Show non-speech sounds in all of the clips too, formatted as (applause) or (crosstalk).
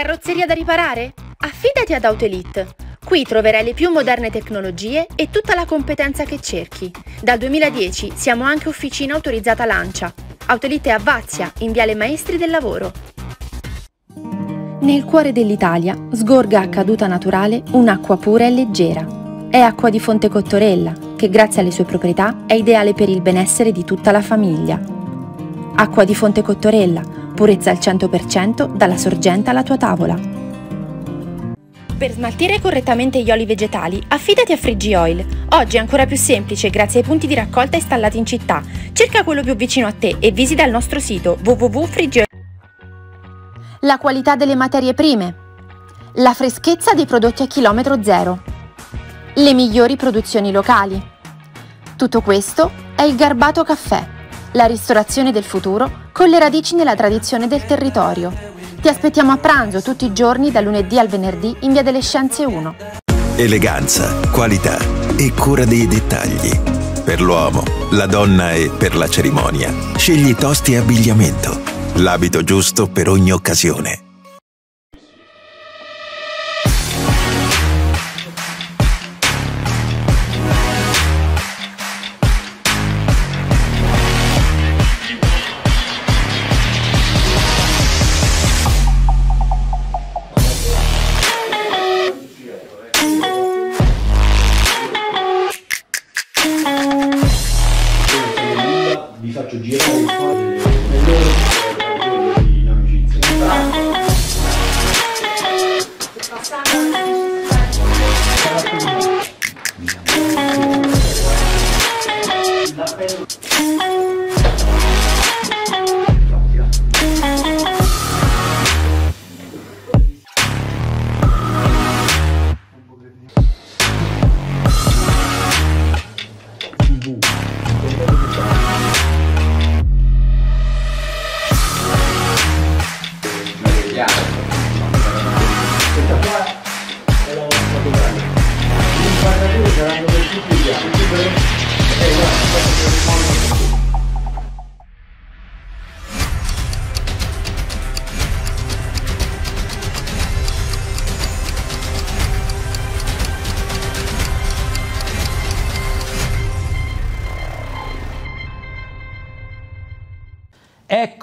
carrozzeria da riparare? Affidati ad Autoelite. Qui troverai le più moderne tecnologie e tutta la competenza che cerchi. Dal 2010 siamo anche officina autorizzata Lancia. Autolite a Vazia, in Viale Maestri del Lavoro. Nel cuore dell'Italia sgorga a caduta naturale un'acqua pura e leggera. È acqua di Fonte Cottorella, che grazie alle sue proprietà è ideale per il benessere di tutta la famiglia. Acqua di Fonte Cottorella, purezza al 100% dalla sorgente alla tua tavola. Per smaltire correttamente gli oli vegetali, affidati a Friggy Oil. Oggi è ancora più semplice grazie ai punti di raccolta installati in città. Cerca quello più vicino a te e visita il nostro sito www.friggioil. La qualità delle materie prime. La freschezza dei prodotti a chilometro zero. Le migliori produzioni locali. Tutto questo è il Garbato Caffè, la ristorazione del futuro con le radici nella tradizione del territorio. Ti aspettiamo a pranzo tutti i giorni da lunedì al venerdì in Via delle Scienze 1. Eleganza, qualità e cura dei dettagli. Per l'uomo, la donna e per la cerimonia, scegli tosti e abbigliamento, l'abito giusto per ogni occasione.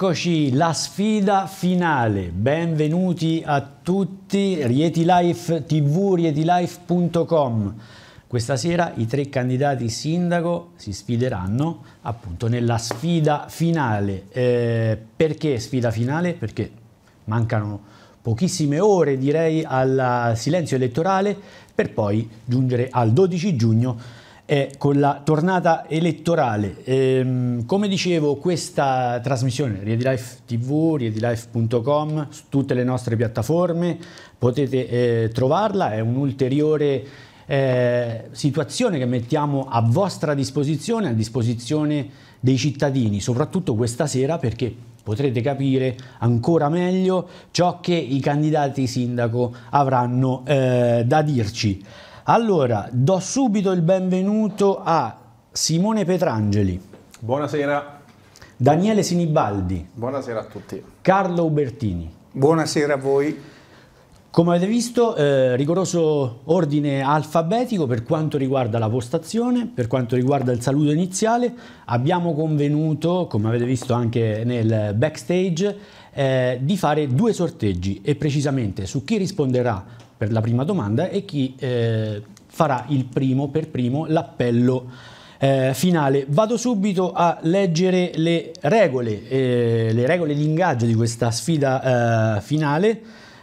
Eccoci, la sfida finale. Benvenuti a tutti, Rieti Life TV, rietilife.com. Questa sera i tre candidati sindaco si sfideranno appunto nella sfida finale. Eh, perché sfida finale? Perché mancano pochissime ore direi al silenzio elettorale per poi giungere al 12 giugno è con la tornata elettorale. Ehm, come dicevo, questa trasmissione, Riedi Life TV, riedilife.com, su tutte le nostre piattaforme, potete eh, trovarla, è un'ulteriore eh, situazione che mettiamo a vostra disposizione, a disposizione dei cittadini, soprattutto questa sera perché potrete capire ancora meglio ciò che i candidati sindaco avranno eh, da dirci. Allora, do subito il benvenuto a Simone Petrangeli. Buonasera. Daniele Sinibaldi. Buonasera a tutti. Carlo Ubertini. Buonasera a voi. Come avete visto, eh, rigoroso ordine alfabetico per quanto riguarda la postazione, per quanto riguarda il saluto iniziale. Abbiamo convenuto, come avete visto anche nel backstage, eh, di fare due sorteggi e precisamente su chi risponderà per la prima domanda e chi eh, farà il primo per primo l'appello eh, finale. Vado subito a leggere le regole, eh, le regole di ingaggio di questa sfida eh, finale.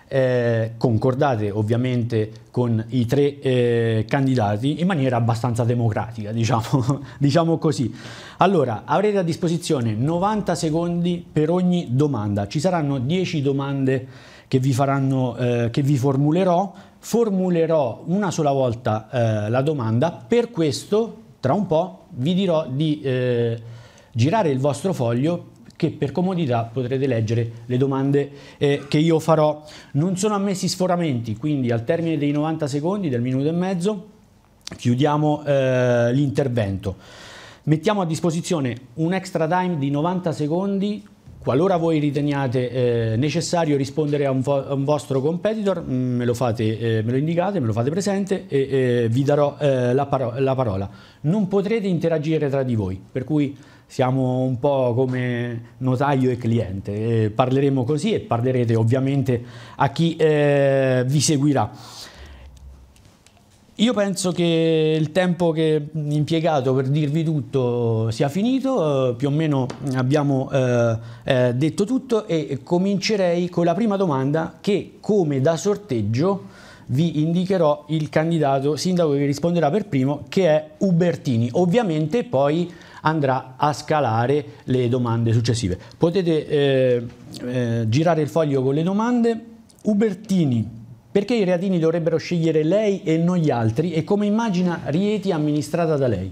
Eh, concordate ovviamente con i tre eh, candidati in maniera abbastanza democratica, (laughs) diciamo, diciamo, così. Allora, avrete a disposizione 90 secondi per ogni domanda, ci saranno 10 domande che vi, faranno, eh, che vi formulerò, formulerò una sola volta eh, la domanda, per questo tra un po' vi dirò di eh, girare il vostro foglio che per comodità potrete leggere le domande eh, che io farò. Non sono ammessi sforamenti, quindi al termine dei 90 secondi, del minuto e mezzo, chiudiamo eh, l'intervento. Mettiamo a disposizione un extra time di 90 secondi Qualora voi riteniate eh, necessario rispondere a un, vo a un vostro competitor, mm, me, lo fate, eh, me, lo indicate, me lo fate presente e eh, vi darò eh, la, paro la, parola. Non potrete interagire tra di voi, per cui siamo un po' come notaio e cliente. Eh, parleremo così e parlerete ovviamente a chi eh, vi seguirà. Io penso che il tempo che impiegato per dirvi tutto sia finito, eh, più o meno abbiamo eh, eh, detto tutto e comincerei con la prima domanda che come da sorteggio vi indicherò il candidato sindaco che risponderà per primo che è Ubertini. Ovviamente poi andrà a scalare le domande successive. Potete eh, eh, girare il foglio con le domande. Ubertini perché i reatini dovrebbero scegliere lei e non gli altri e come immagina Rieti amministrata da lei?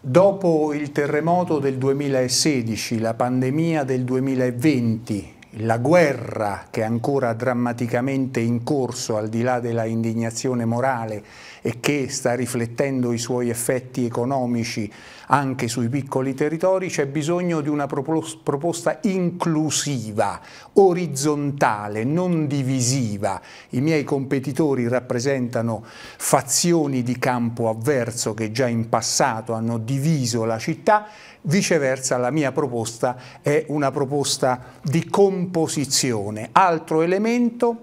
Dopo il terremoto del 2016, la pandemia del 2020, la guerra che è ancora drammaticamente in corso al di là della indignazione morale e che sta riflettendo i suoi effetti economici anche sui piccoli territori, c'è bisogno di una proposta inclusiva, orizzontale, non divisiva. I miei competitori rappresentano fazioni di campo avverso che già in passato hanno diviso la città, Viceversa la mia proposta è una proposta di composizione. Altro elemento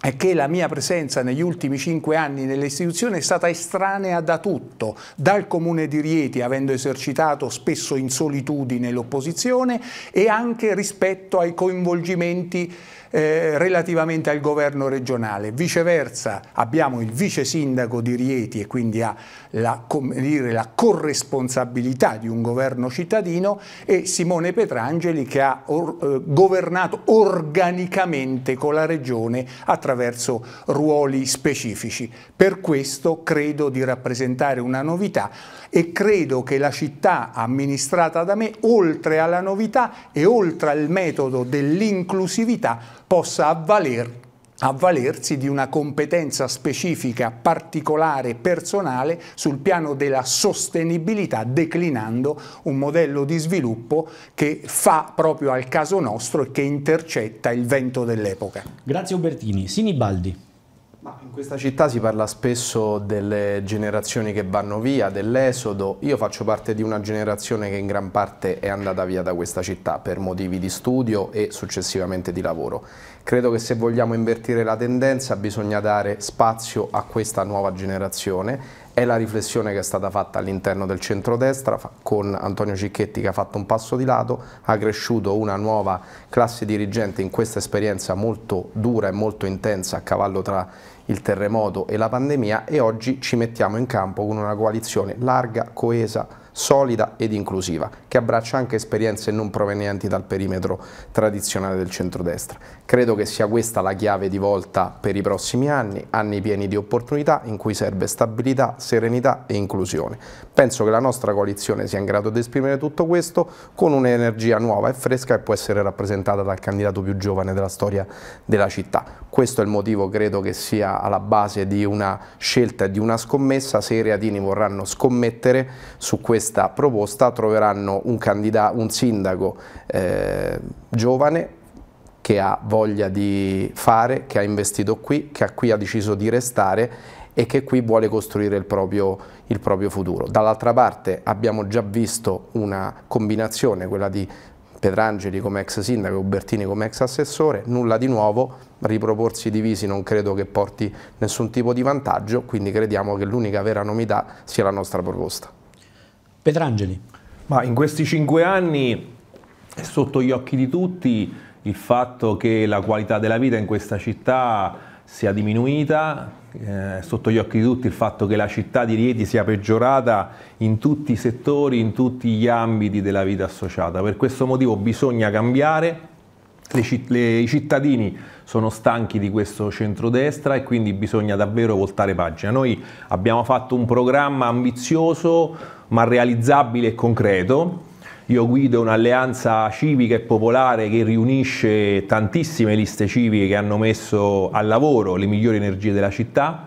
è che la mia presenza negli ultimi cinque anni nell'istituzione è stata estranea da tutto, dal Comune di Rieti, avendo esercitato spesso in solitudine l'opposizione, e anche rispetto ai coinvolgimenti eh, relativamente al governo regionale. Viceversa abbiamo il vice sindaco di Rieti e quindi ha la, dire, la corresponsabilità di un governo cittadino e Simone Petrangeli che ha or, eh, governato organicamente con la regione attraverso ruoli specifici. Per questo credo di rappresentare una novità e credo che la città amministrata da me, oltre alla novità e oltre al metodo dell'inclusività, possa avvaler avvalersi di una competenza specifica, particolare, personale sul piano della sostenibilità, declinando un modello di sviluppo che fa proprio al caso nostro e che intercetta il vento dell'epoca. Grazie Ubertini. Sinibaldi in questa città si parla spesso delle generazioni che vanno via, dell'esodo. Io faccio parte di una generazione che in gran parte è andata via da questa città per motivi di studio e successivamente di lavoro. Credo che se vogliamo invertire la tendenza bisogna dare spazio a questa nuova generazione è la riflessione che è stata fatta all'interno del centrodestra con Antonio Cicchetti che ha fatto un passo di lato, ha cresciuto una nuova classe dirigente in questa esperienza molto dura e molto intensa a cavallo tra il terremoto e la pandemia e oggi ci mettiamo in campo con una coalizione larga, coesa, solida ed inclusiva, che abbraccia anche esperienze non provenienti dal perimetro tradizionale del centrodestra. Credo che sia questa la chiave di volta per i prossimi anni, anni pieni di opportunità in cui serve stabilità, serenità e inclusione. Penso che la nostra coalizione sia in grado di esprimere tutto questo con un'energia nuova e fresca che può essere rappresentata dal candidato più giovane della storia della città. Questo è il motivo, credo, che sia alla base di una scelta e di una scommessa se i reatini vorranno scommettere su questa questa proposta troveranno un, un sindaco eh, giovane che ha voglia di fare, che ha investito qui, che qui ha deciso di restare e che qui vuole costruire il proprio, il proprio futuro. Dall'altra parte abbiamo già visto una combinazione, quella di Pedrangeli come ex sindaco, e Ubertini come ex assessore, nulla di nuovo, riproporsi divisi non credo che porti nessun tipo di vantaggio, quindi crediamo che l'unica vera novità sia la nostra proposta. Petrangeli. Ma in questi cinque anni è sotto gli occhi di tutti il fatto che la qualità della vita in questa città sia diminuita, eh, è sotto gli occhi di tutti il fatto che la città di Rieti sia peggiorata in tutti i settori, in tutti gli ambiti della vita associata. Per questo motivo bisogna cambiare, le, le, i cittadini sono stanchi di questo centrodestra e quindi bisogna davvero voltare pagina. Noi abbiamo fatto un programma ambizioso ma realizzabile e concreto. Io guido un'alleanza civica e popolare che riunisce tantissime liste civiche che hanno messo al lavoro le migliori energie della città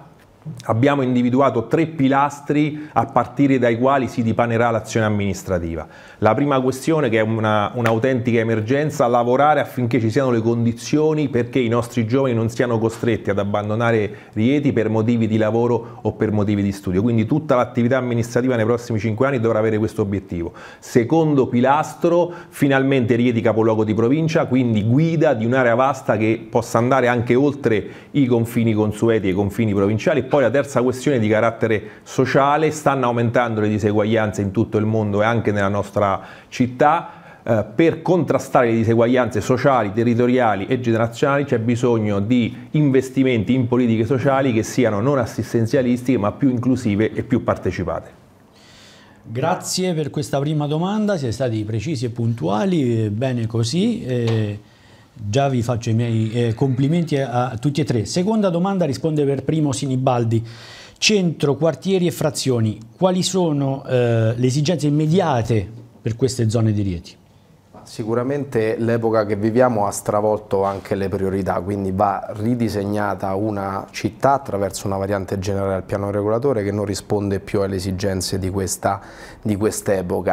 abbiamo individuato tre pilastri a partire dai quali si dipanerà l'azione amministrativa. La prima questione, che è un'autentica una emergenza, lavorare affinché ci siano le condizioni perché i nostri giovani non siano costretti ad abbandonare Rieti per motivi di lavoro o per motivi di studio. Quindi tutta l'attività amministrativa nei prossimi cinque anni dovrà avere questo obiettivo. Secondo pilastro, finalmente Rieti capoluogo di provincia, quindi guida di un'area vasta che possa andare anche oltre i confini consueti e i confini provinciali. Poi poi la terza questione di carattere sociale, stanno aumentando le diseguaglianze in tutto il mondo e anche nella nostra città, eh, per contrastare le diseguaglianze sociali, territoriali e generazionali c'è bisogno di investimenti in politiche sociali che siano non assistenzialistiche ma più inclusive e più partecipate. Grazie per questa prima domanda, siete stati precisi e puntuali, eh, bene così. Eh, Già vi faccio i miei eh, complimenti a, a tutti e tre. Seconda domanda risponde per primo Sinibaldi. Centro, quartieri e frazioni, quali sono eh, le esigenze immediate per queste zone di Rieti? Sicuramente l'epoca che viviamo ha stravolto anche le priorità, quindi va ridisegnata una città attraverso una variante generale al piano regolatore che non risponde più alle esigenze di quest'epoca.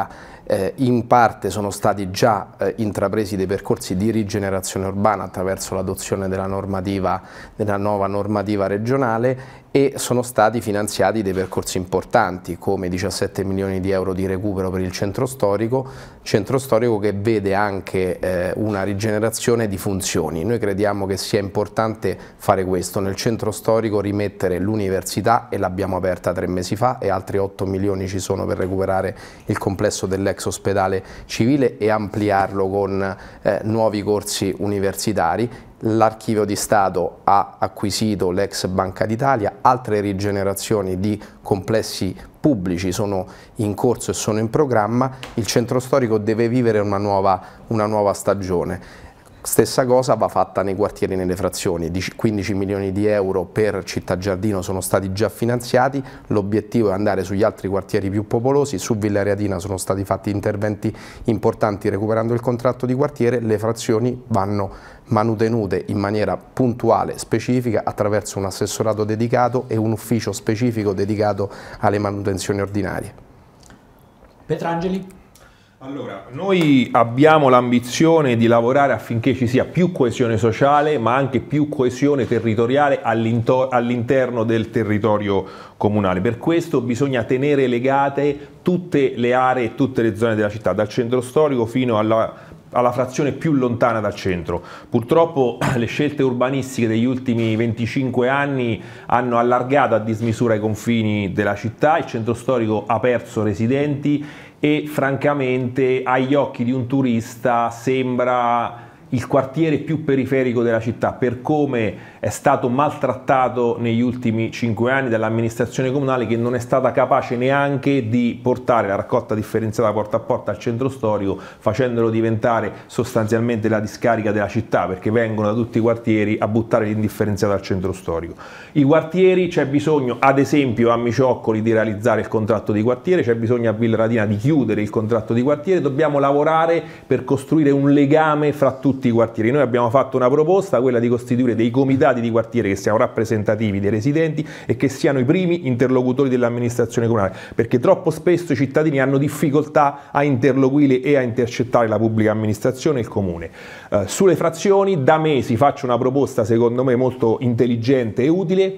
Quest eh, in parte sono stati già eh, intrapresi dei percorsi di rigenerazione urbana attraverso l'adozione della, della nuova normativa regionale e sono stati finanziati dei percorsi importanti come 17 milioni di euro di recupero per il centro storico, centro storico che vede anche eh, una rigenerazione di funzioni. Noi crediamo che sia importante fare questo, nel centro storico rimettere l'università e l'abbiamo aperta tre mesi fa e altri 8 milioni ci sono per recuperare il complesso dell'ex ospedale civile e ampliarlo con eh, nuovi corsi universitari l'archivio di Stato ha acquisito l'ex Banca d'Italia, altre rigenerazioni di complessi pubblici sono in corso e sono in programma, il centro storico deve vivere una nuova, una nuova stagione Stessa cosa va fatta nei quartieri e nelle frazioni, 15 milioni di euro per Città Giardino sono stati già finanziati, l'obiettivo è andare sugli altri quartieri più popolosi, su Villa Reatina sono stati fatti interventi importanti recuperando il contratto di quartiere, le frazioni vanno manutenute in maniera puntuale, specifica, attraverso un assessorato dedicato e un ufficio specifico dedicato alle manutenzioni ordinarie. Petrangeli? Allora, noi abbiamo l'ambizione di lavorare affinché ci sia più coesione sociale, ma anche più coesione territoriale all'interno del territorio comunale. Per questo bisogna tenere legate tutte le aree e tutte le zone della città, dal centro storico fino alla alla frazione più lontana dal centro. Purtroppo (clears throat) le scelte urbanistiche degli ultimi 25 anni hanno allargato a dismisura i confini della città, il centro storico ha perso residenti e francamente agli occhi di un turista sembra il quartiere più periferico della città per come è stato maltrattato negli ultimi cinque anni dall'amministrazione comunale che non è stata capace neanche di portare la raccolta differenziata porta a porta al centro storico facendolo diventare sostanzialmente la discarica della città perché vengono da tutti i quartieri a buttare l'indifferenziata al centro storico. I quartieri c'è bisogno ad esempio a Micioccoli di realizzare il contratto di quartiere, c'è bisogno a Villaradina di chiudere il contratto di quartiere, dobbiamo lavorare per costruire un legame fra tutti i quartieri. Noi abbiamo fatto una proposta, quella di costituire dei comitati comitati di quartiere che siano rappresentativi dei residenti e che siano i primi interlocutori dell'amministrazione comunale, perché troppo spesso i cittadini hanno difficoltà a interloquire e a intercettare la pubblica amministrazione e il comune. Eh, sulle frazioni da mesi faccio una proposta secondo me molto intelligente e utile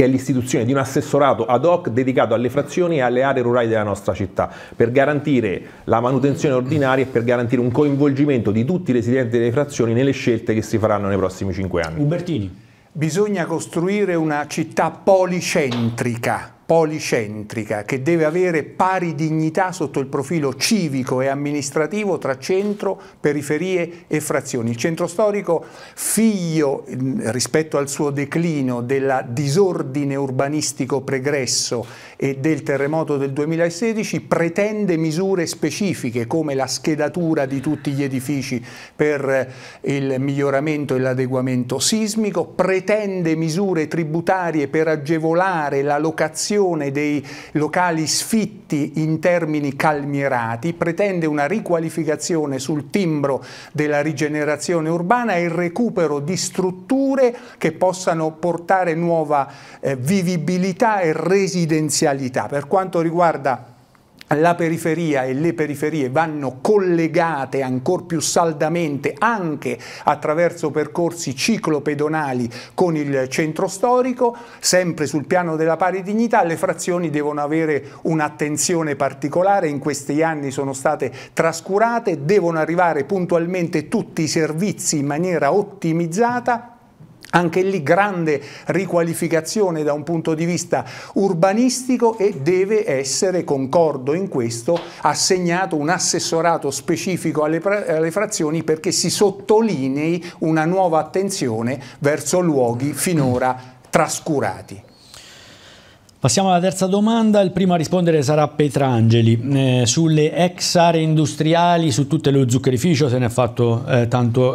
che è l'istituzione di un assessorato ad hoc dedicato alle frazioni e alle aree rurali della nostra città, per garantire la manutenzione ordinaria e per garantire un coinvolgimento di tutti i residenti delle frazioni nelle scelte che si faranno nei prossimi cinque anni. Ubertini. Bisogna costruire una città policentrica policentrica che deve avere pari dignità sotto il profilo civico e amministrativo tra centro, periferie e frazioni. Il centro storico, figlio mm, rispetto al suo declino del disordine urbanistico pregresso e del terremoto del 2016, pretende misure specifiche come la schedatura di tutti gli edifici per eh, il miglioramento e l'adeguamento sismico, pretende misure tributarie per agevolare la locazione riduzione dei locali sfitti in termini calmierati, pretende una riqualificazione sul timbro della rigenerazione urbana e il recupero di strutture che possano portare nuova eh, vivibilità e residenzialità. Per quanto riguarda la periferia e le periferie vanno collegate ancor più saldamente anche attraverso percorsi ciclopedonali con il centro storico, sempre sul piano della pari dignità le frazioni devono avere un'attenzione particolare, in questi anni sono state trascurate, devono arrivare puntualmente tutti i servizi in maniera ottimizzata anche lì grande riqualificazione da un punto di vista urbanistico e deve essere, concordo in questo, assegnato un assessorato specifico alle, alle frazioni perché si sottolinei una nuova attenzione verso luoghi finora trascurati. Passiamo alla terza domanda, il primo a rispondere sarà Petrangeli. Eh, sulle ex aree industriali, su tutte lo zuccherificio, se ne è fatto eh, tanto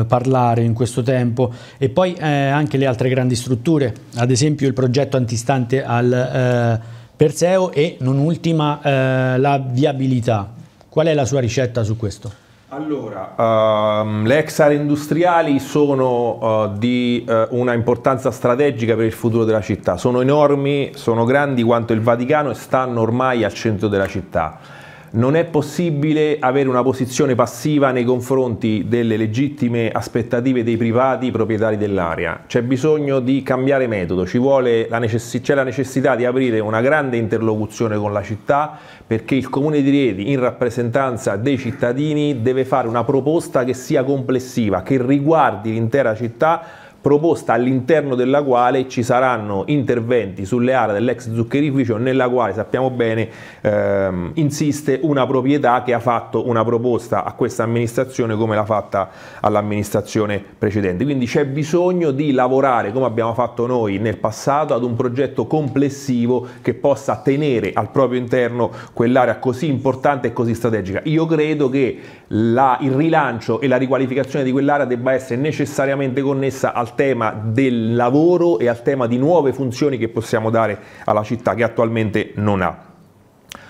eh, parlare in questo tempo, e poi eh, anche le altre grandi strutture, ad esempio il progetto antistante al eh, Perseo e non ultima eh, la viabilità. Qual è la sua ricetta su questo? Allora, um, le ex aree industriali sono uh, di uh, una importanza strategica per il futuro della città, sono enormi, sono grandi quanto il Vaticano e stanno ormai al centro della città non è possibile avere una posizione passiva nei confronti delle legittime aspettative dei privati proprietari dell'area. C'è bisogno di cambiare metodo, c'è la, necess la necessità di aprire una grande interlocuzione con la città perché il Comune di Rieti, in rappresentanza dei cittadini, deve fare una proposta che sia complessiva, che riguardi l'intera città proposta all'interno della quale ci saranno interventi sulle aree dell'ex zuccherificio nella quale sappiamo bene ehm, insiste una proprietà che ha fatto una proposta a questa amministrazione come l'ha fatta all'amministrazione precedente. Quindi c'è bisogno di lavorare come abbiamo fatto noi nel passato ad un progetto complessivo che possa tenere al proprio interno quell'area così importante e così strategica. Io credo che la, il rilancio e la riqualificazione di quell'area debba essere necessariamente connessa al tema del lavoro e al tema di nuove funzioni che possiamo dare alla città che attualmente non ha.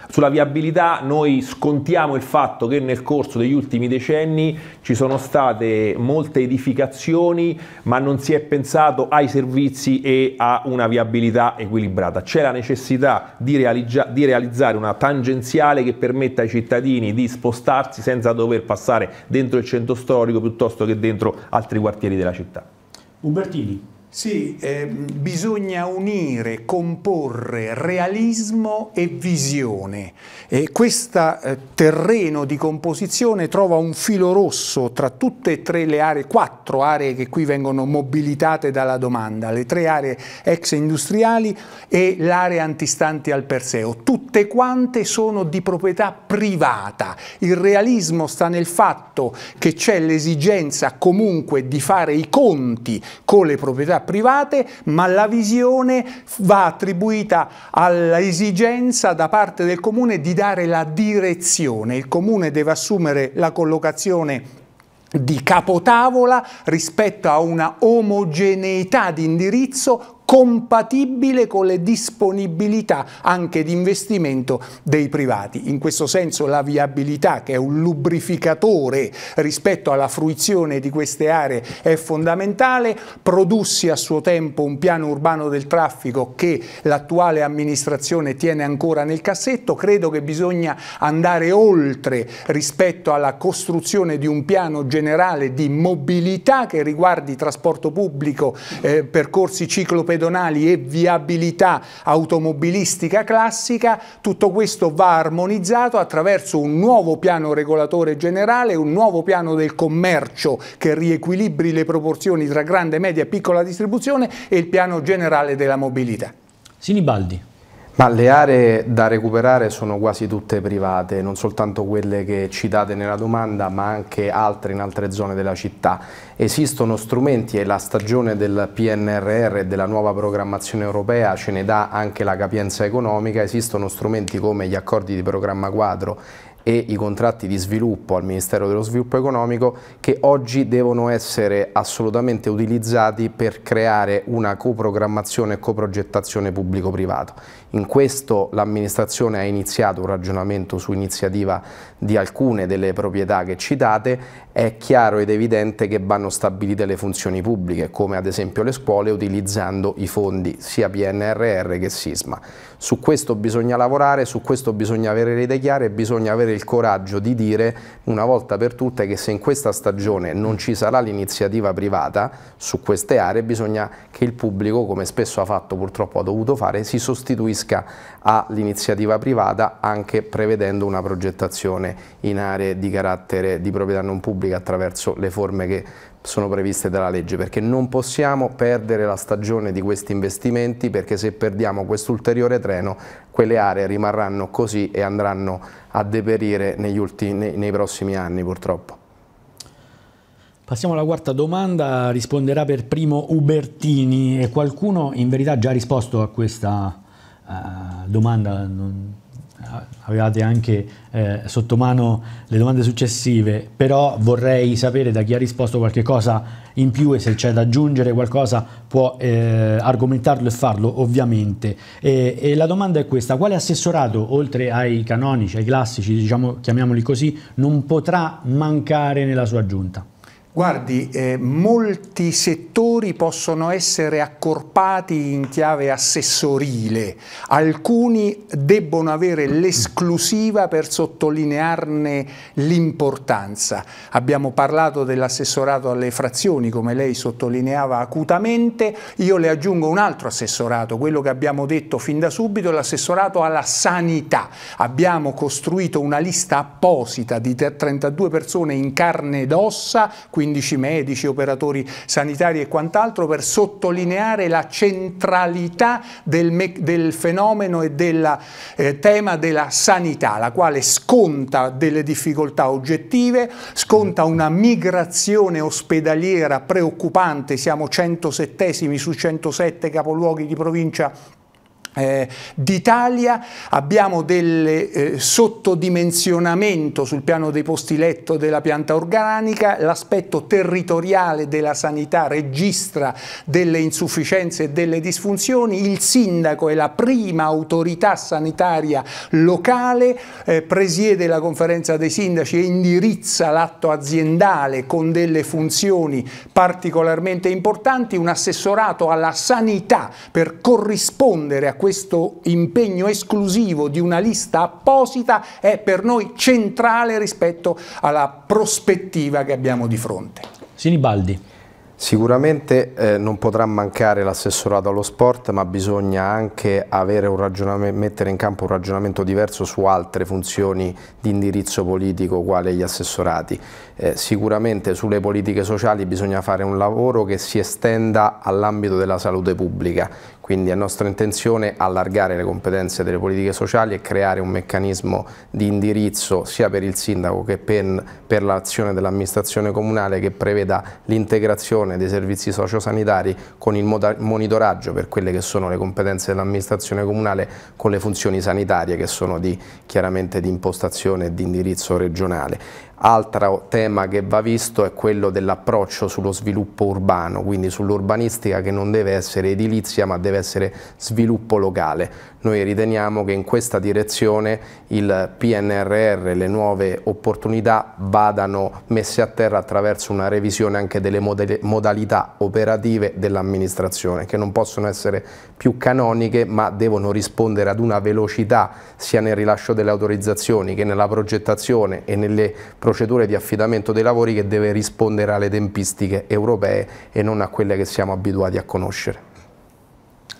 Sulla viabilità noi scontiamo il fatto che nel corso degli ultimi decenni ci sono state molte edificazioni ma non si è pensato ai servizi e a una viabilità equilibrata. C'è la necessità di, di, realizzare una tangenziale che permetta ai cittadini di spostarsi senza dover passare dentro il centro storico piuttosto che dentro altri quartieri della città. Ubertini. Sì, eh, bisogna unire, comporre realismo e visione. E questo eh, terreno di composizione trova un filo rosso tra tutte e tre le aree, quattro aree che qui vengono mobilitate dalla domanda, le tre aree ex industriali e l'area antistante al Perseo. Tutte quante sono di proprietà privata. Il realismo sta nel fatto che c'è l'esigenza comunque di fare i conti con le proprietà private private, ma la visione va attribuita all'esigenza da parte del comune di dare la direzione. Il comune deve assumere la collocazione di capotavola rispetto a una omogeneità di indirizzo compatibile con le disponibilità anche di investimento dei privati. In questo senso la viabilità, che è un lubrificatore rispetto alla fruizione di queste aree, è fondamentale. Produssi a suo tempo un piano urbano del traffico che l'attuale amministrazione tiene ancora nel cassetto. Credo che bisogna andare oltre rispetto alla costruzione di un piano generale di mobilità che riguardi trasporto pubblico, eh, percorsi ciclopedagoghi, pedonali e viabilità automobilistica classica, tutto questo va armonizzato attraverso un nuovo piano regolatore generale, un nuovo piano del commercio che riequilibri le proporzioni tra grande, media e piccola distribuzione e il piano generale della mobilità. Sinibaldi. Ma le aree da recuperare sono quasi tutte private, non soltanto quelle che citate nella domanda, ma anche altre in altre zone della città. Esistono strumenti e la stagione del PNRR e della nuova programmazione europea ce ne dà anche la capienza economica, esistono strumenti come gli accordi di programma quadro e i contratti di sviluppo al Ministero dello Sviluppo Economico che oggi devono essere assolutamente utilizzati per creare una coprogrammazione e coprogettazione pubblico-privato. In questo l'amministrazione ha iniziato un ragionamento su iniziativa di alcune delle proprietà che citate, è chiaro ed evidente che vanno stabilite le funzioni pubbliche, come ad esempio le scuole, utilizzando i fondi sia PNRR che SISMA. Su questo bisogna lavorare, su questo bisogna avere le idee chiare e bisogna avere il coraggio di dire una volta per tutte che se in questa stagione non ci sarà l'iniziativa privata su queste aree bisogna che il pubblico, come spesso ha fatto purtroppo ha dovuto fare, si sostituisca all'iniziativa privata anche prevedendo una progettazione in aree di carattere di proprietà non pubblica attraverso le forme che sono previste dalla legge, perché non possiamo perdere la stagione di questi investimenti, perché se perdiamo quest'ulteriore treno, quelle aree rimarranno così e andranno a deperire ultimi, nei, nei prossimi anni purtroppo. Passiamo alla quarta domanda, risponderà per primo Ubertini e qualcuno in verità ha già risposto a questa uh, domanda, non avevate anche eh, sotto mano le domande successive, però vorrei sapere da chi ha risposto qualche cosa in più e se c'è da aggiungere qualcosa può eh, argomentarlo e farlo ovviamente. E, e, la domanda è questa, quale assessorato oltre ai canonici, ai classici, diciamo, chiamiamoli così, non potrà mancare nella sua giunta? Guardi, eh, molti settori possono essere accorpati in chiave assessorile, alcuni debbono avere l'esclusiva per sottolinearne l'importanza. Abbiamo parlato dell'assessorato alle frazioni, come lei sottolineava acutamente, io le aggiungo un altro assessorato, quello che abbiamo detto fin da subito, l'assessorato alla sanità. Abbiamo costruito una lista apposita di 32 persone in carne ed ossa, quindi 15 medici, operatori sanitari e quant'altro per sottolineare la centralità del, del fenomeno e del eh, tema della sanità, la quale sconta delle difficoltà oggettive, sconta una migrazione ospedaliera preoccupante, siamo 107 su 107 capoluoghi di provincia eh, d'Italia, abbiamo del eh, sottodimensionamento sul piano dei posti letto della pianta organica, l'aspetto territoriale della sanità registra delle insufficienze e delle disfunzioni, il sindaco è la prima autorità sanitaria locale, eh, presiede la conferenza dei sindaci e indirizza l'atto aziendale con delle funzioni particolarmente importanti, un assessorato alla sanità per corrispondere a questo questo impegno esclusivo di una lista apposita è per noi centrale rispetto alla prospettiva che abbiamo di fronte. Sinibaldi. Sicuramente eh, non potrà mancare l'assessorato allo sport, ma bisogna anche mettere in campo un ragionamento diverso su altre funzioni di indirizzo politico, quali gli assessorati. Eh, sicuramente sulle politiche sociali bisogna fare un lavoro che si estenda all'ambito della salute pubblica. Quindi è nostra intenzione allargare le competenze delle politiche sociali e creare un meccanismo di indirizzo sia per il sindaco che per, per l'azione dell'amministrazione comunale che preveda l'integrazione dei servizi sociosanitari con il monitoraggio per quelle che sono le competenze dell'amministrazione comunale con le funzioni sanitarie che sono di, chiaramente di impostazione e di indirizzo regionale. Altro tema che va visto è quello dell'approccio sullo sviluppo urbano, quindi sull'urbanistica che non deve essere edilizia ma deve essere sviluppo locale. Noi riteniamo che in questa direzione il PNRR, le nuove opportunità vadano messe a terra attraverso una revisione anche delle modalità operative dell'amministrazione che non possono essere più canoniche ma devono rispondere ad una velocità sia nel rilascio delle autorizzazioni che nella progettazione e nelle procedure di affidamento dei lavori che deve rispondere alle tempistiche europee e non a quelle che siamo abituati a conoscere.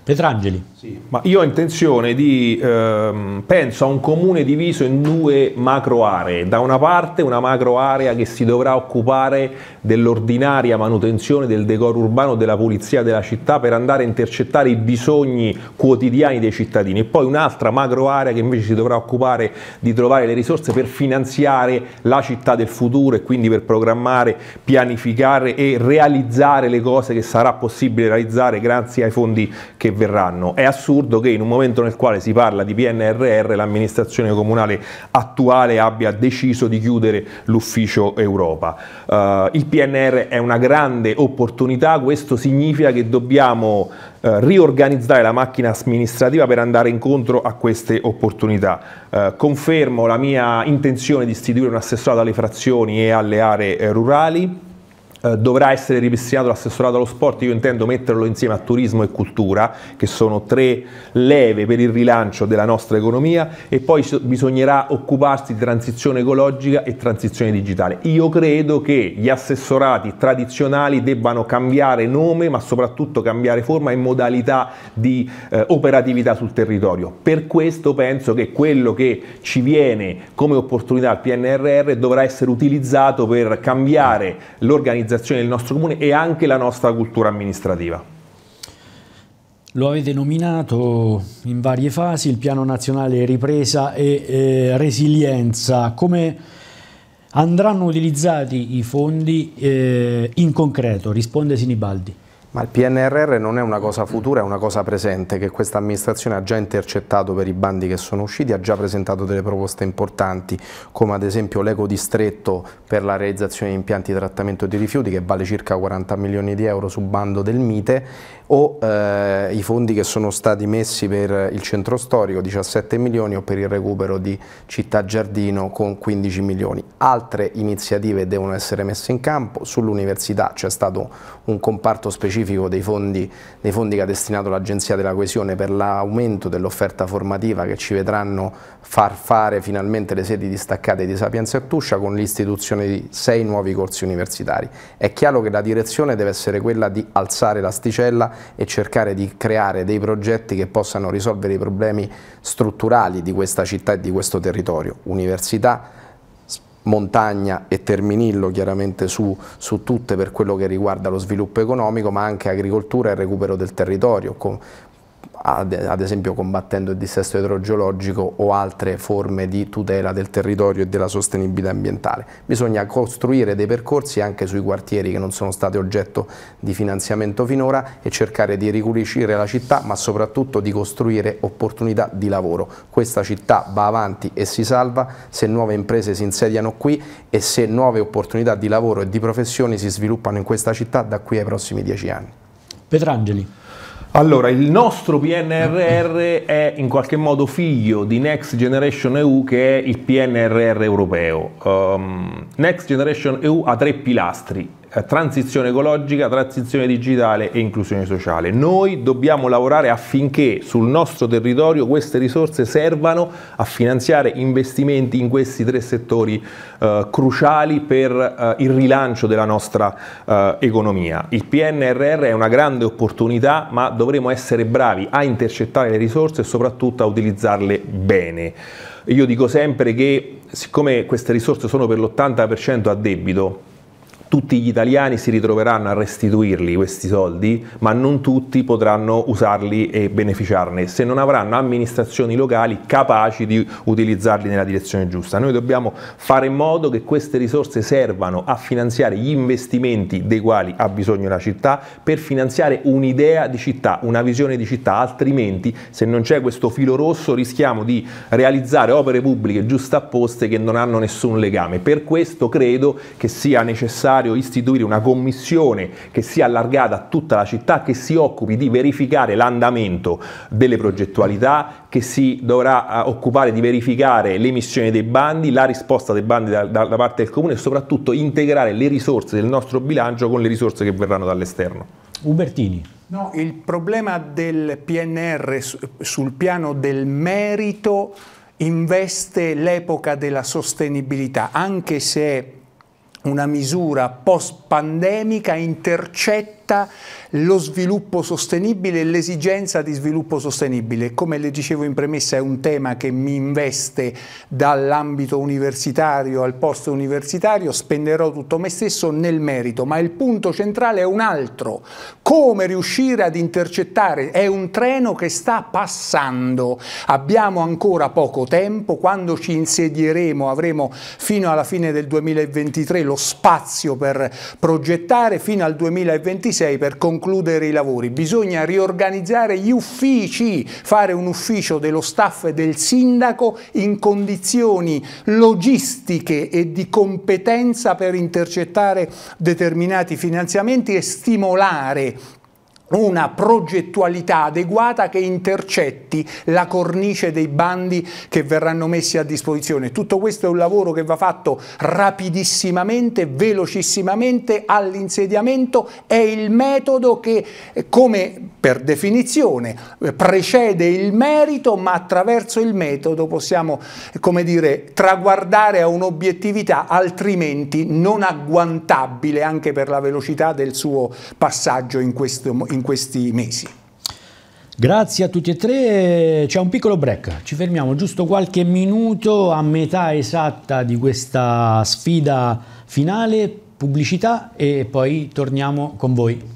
Petrangeli. Sì, ma io ho intenzione di, ehm, penso a un comune diviso in due macro aree, da una parte una macro area che si dovrà occupare dell'ordinaria manutenzione del decoro urbano, della pulizia della città per andare a intercettare i bisogni quotidiani dei cittadini e poi un'altra macro area che invece si dovrà occupare di trovare le risorse per finanziare la città del futuro e quindi per programmare, pianificare e realizzare le cose che sarà possibile realizzare grazie ai fondi che verranno. È assurdo che in un momento nel quale si parla di PNRR l'amministrazione comunale attuale abbia deciso di chiudere l'ufficio Europa. Uh, il PNR è una grande opportunità, questo significa che dobbiamo uh, riorganizzare la macchina amministrativa per andare incontro a queste opportunità. Uh, confermo la mia intenzione di istituire un assessorato alle frazioni e alle aree rurali eh, dovrà essere ripristinato l'assessorato allo sport, io intendo metterlo insieme a turismo e cultura, che sono tre leve per il rilancio della nostra economia e poi bisognerà occuparsi di transizione ecologica e transizione digitale. Io credo che gli assessorati tradizionali debbano cambiare nome, ma soprattutto cambiare forma e modalità di eh, operatività sul territorio. Per questo penso che quello che ci viene come opportunità al PNRR dovrà essere utilizzato per cambiare l'organizzazione organizzazione del nostro comune e anche la nostra cultura amministrativa. Lo avete nominato in varie fasi, il Piano Nazionale Ripresa e eh, Resilienza. Come andranno utilizzati i fondi eh, in concreto? Risponde Sinibaldi. Ma il PNRR non è una cosa futura, è una cosa presente che questa amministrazione ha già intercettato per i bandi che sono usciti, ha già presentato delle proposte importanti come ad esempio l'ecodistretto per la realizzazione di impianti di trattamento di rifiuti che vale circa 40 milioni di euro su bando del MITE o eh, i fondi che sono stati messi per il centro storico 17 milioni o per il recupero di città giardino con 15 milioni. Altre iniziative devono essere messe in campo, sull'università c'è stato un comparto specifico dei fondi, dei fondi che ha destinato l'Agenzia della Coesione per l'aumento dell'offerta formativa che ci vedranno far fare finalmente le sedi distaccate di Sapienza e Tuscia con l'istituzione di sei nuovi corsi universitari. È chiaro che la direzione deve essere quella di alzare l'asticella e cercare di creare dei progetti che possano risolvere i problemi strutturali di questa città e di questo territorio, università, montagna e Terminillo chiaramente su, su, tutte per quello che riguarda lo sviluppo economico ma anche agricoltura e recupero del territorio, con ad esempio combattendo il dissesto idrogeologico o altre forme di tutela del territorio e della sostenibilità ambientale. Bisogna costruire dei percorsi anche sui quartieri che non sono stati oggetto di finanziamento finora e cercare di riculicire la città ma soprattutto di costruire opportunità di lavoro. Questa città va avanti e si salva se nuove imprese si insediano qui e se nuove opportunità di lavoro e di professioni si sviluppano in questa città da qui ai prossimi dieci anni. Petrangeli. Allora, il nostro PNRR è in qualche modo figlio di Next Generation EU che è il PNRR europeo. Um, Next Generation EU ha tre pilastri eh, transizione ecologica, transizione digitale e inclusione sociale. Noi dobbiamo lavorare affinché sul nostro territorio queste risorse servano a finanziare investimenti in questi tre settori eh, cruciali per eh, il rilancio della nostra eh, economia. Il PNRR è una grande opportunità, ma dovremo essere bravi a intercettare le risorse e soprattutto a utilizzarle bene. Io dico sempre che siccome queste risorse sono per l'80% a debito, tutti gli italiani si ritroveranno a restituirli questi soldi, ma non tutti potranno usarli e beneficiarne se non avranno amministrazioni locali capaci di utilizzarli nella direzione giusta. Noi dobbiamo fare in modo che queste risorse servano a finanziare gli investimenti dei quali ha bisogno la città per finanziare un'idea di città, una visione di città, altrimenti se non c'è questo filo rosso rischiamo di realizzare opere pubbliche giustapposte che non hanno nessun legame. Per questo credo che sia necessario necessario istituire una commissione che sia allargata a tutta la città, che si occupi di verificare l'andamento delle progettualità, che si dovrà eh, occupare di verificare l'emissione dei bandi, la risposta dei bandi da, da, da parte del comune e soprattutto integrare le risorse del nostro bilancio con le risorse che verranno dall'esterno. Ubertini. No, il problema del PNR sul piano del merito investe l'epoca della sostenibilità, anche se una misura post-pandemica intercetta lo sviluppo sostenibile e l'esigenza di sviluppo sostenibile. Come le dicevo in premessa è un tema che mi investe dall'ambito universitario al post universitario, spenderò tutto me stesso nel merito, ma il punto centrale è un altro, come riuscire ad intercettare, è un treno che sta passando, abbiamo ancora poco tempo, quando ci insedieremo avremo fino alla fine del 2023 lo lo spazio per progettare fino al 2026 per concludere i lavori. Bisogna riorganizzare gli uffici, fare un ufficio dello staff e del sindaco in condizioni logistiche e di competenza per intercettare determinati finanziamenti e stimolare una progettualità adeguata che intercetti la cornice dei bandi che verranno messi a disposizione. Tutto questo è un lavoro che va fatto rapidissimamente, velocissimamente all'insediamento, è il metodo che come per definizione precede il merito, ma attraverso il metodo possiamo, come dire, traguardare a un'obiettività altrimenti non agguantabile anche per la velocità del suo passaggio in questo momento in questi mesi. Grazie a tutti e tre, c'è un piccolo break, ci fermiamo giusto qualche minuto a metà esatta di questa sfida finale, pubblicità e poi torniamo con voi.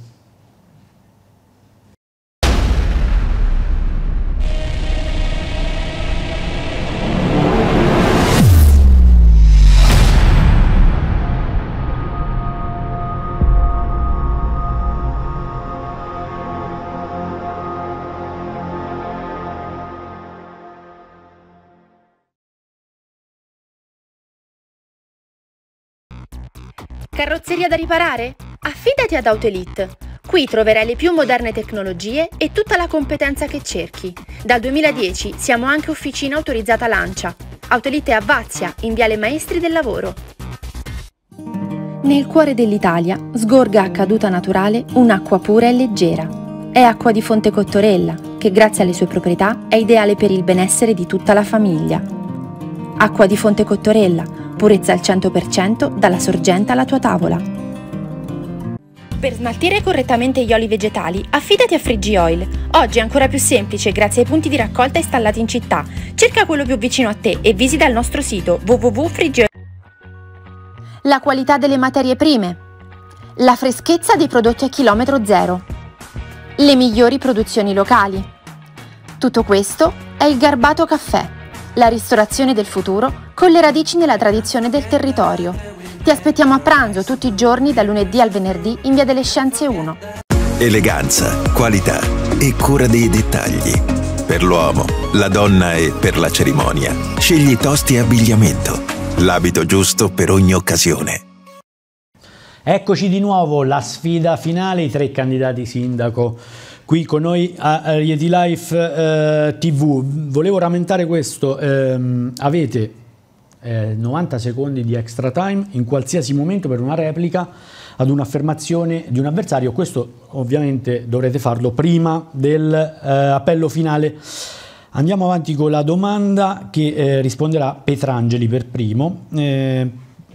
materia da riparare? Affidati ad Autoelite. Qui troverai le più moderne tecnologie e tutta la competenza che cerchi. Dal 2010 siamo anche officina autorizzata Lancia. Autolite a Vazia, in Viale Maestri del Lavoro. Nel cuore dell'Italia sgorga a caduta naturale un'acqua pura e leggera. È acqua di Fonte Cottorella, che grazie alle sue proprietà è ideale per il benessere di tutta la famiglia. Acqua di Fonte Cottorella, purezza al 100% dalla sorgente alla tua tavola. Per smaltire correttamente gli oli vegetali, affidati a Friggy Oil. Oggi è ancora più semplice grazie ai punti di raccolta installati in città. Cerca quello più vicino a te e visita il nostro sito www.friggioil. La qualità delle materie prime. La freschezza dei prodotti a chilometro zero. Le migliori produzioni locali. Tutto questo è il Garbato Caffè. La ristorazione del futuro con le radici nella tradizione del territorio. Ti aspettiamo a pranzo tutti i giorni da lunedì al venerdì in Via delle Scienze 1. Eleganza, qualità e cura dei dettagli. Per l'uomo, la donna e per la cerimonia. Scegli tosti e abbigliamento. L'abito giusto per ogni occasione. Eccoci di nuovo, la sfida finale, i tre candidati sindaco qui con noi a Yeti Life eh, TV. Volevo rammentare questo, eh, avete eh, 90 secondi di extra time in qualsiasi momento per una replica ad un'affermazione di un avversario, questo ovviamente dovrete farlo prima dell'appello eh, finale. Andiamo avanti con la domanda che eh, risponderà Petrangeli per primo eh,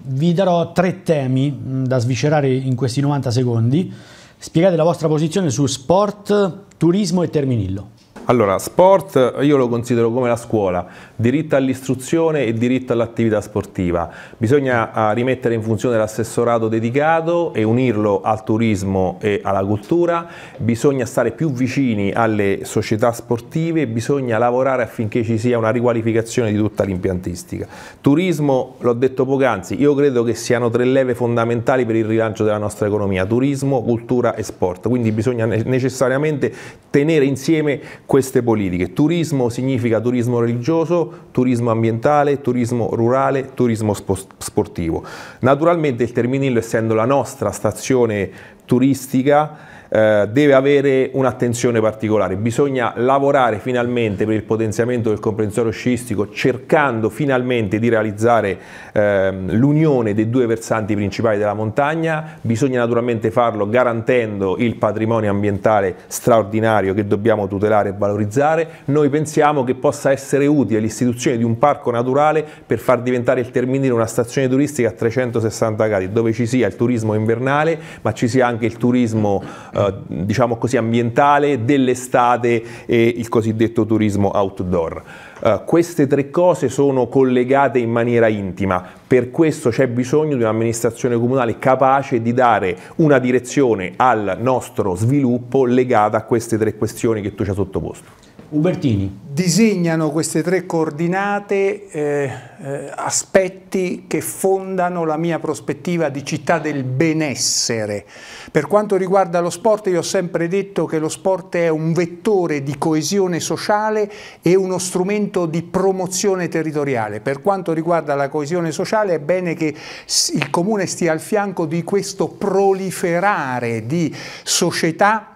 vi darò tre temi mm, da sviscerare in questi 90 secondi Spiegate la vostra posizione su sport, turismo e Terminillo. Allora, sport io lo considero come la scuola, diritto all'istruzione e diritto all'attività sportiva. Bisogna ah, rimettere in funzione l'assessorato dedicato e unirlo al turismo e alla cultura, bisogna stare più vicini alle società sportive, bisogna lavorare affinché ci sia una riqualificazione di tutta l'impiantistica. Turismo, l'ho detto poc'anzi, io credo che siano tre leve fondamentali per il rilancio della nostra economia, turismo, cultura e sport, quindi bisogna necessariamente tenere insieme queste politiche. Turismo significa turismo religioso, turismo ambientale, turismo rurale, turismo sportivo. Naturalmente il Terminillo essendo la nostra stazione turistica eh, deve avere un'attenzione particolare, bisogna lavorare finalmente per il potenziamento del comprensorio sciistico cercando finalmente di realizzare eh, l'unione dei due versanti principali della montagna, bisogna naturalmente farlo garantendo il patrimonio ambientale straordinario che dobbiamo tutelare e valorizzare, noi pensiamo che possa essere utile l'istituzione di un parco naturale per far diventare il Terminino una stazione turistica a 360 gradi dove ci sia il turismo invernale ma ci sia anche il turismo eh, diciamo così, ambientale, dell'estate e il cosiddetto turismo outdoor. Eh, queste tre cose sono collegate in maniera intima, per questo c'è bisogno di un'amministrazione comunale capace di dare una direzione al nostro sviluppo legata a queste tre questioni che tu ci hai sottoposto. Ubertini. Disegnano queste tre coordinate eh, eh, aspetti che fondano la mia prospettiva di città del benessere. Per quanto riguarda lo sport, io ho sempre detto che lo sport è un vettore di coesione sociale e uno strumento di promozione territoriale. Per quanto riguarda la coesione sociale è bene che il Comune stia al fianco di questo proliferare di società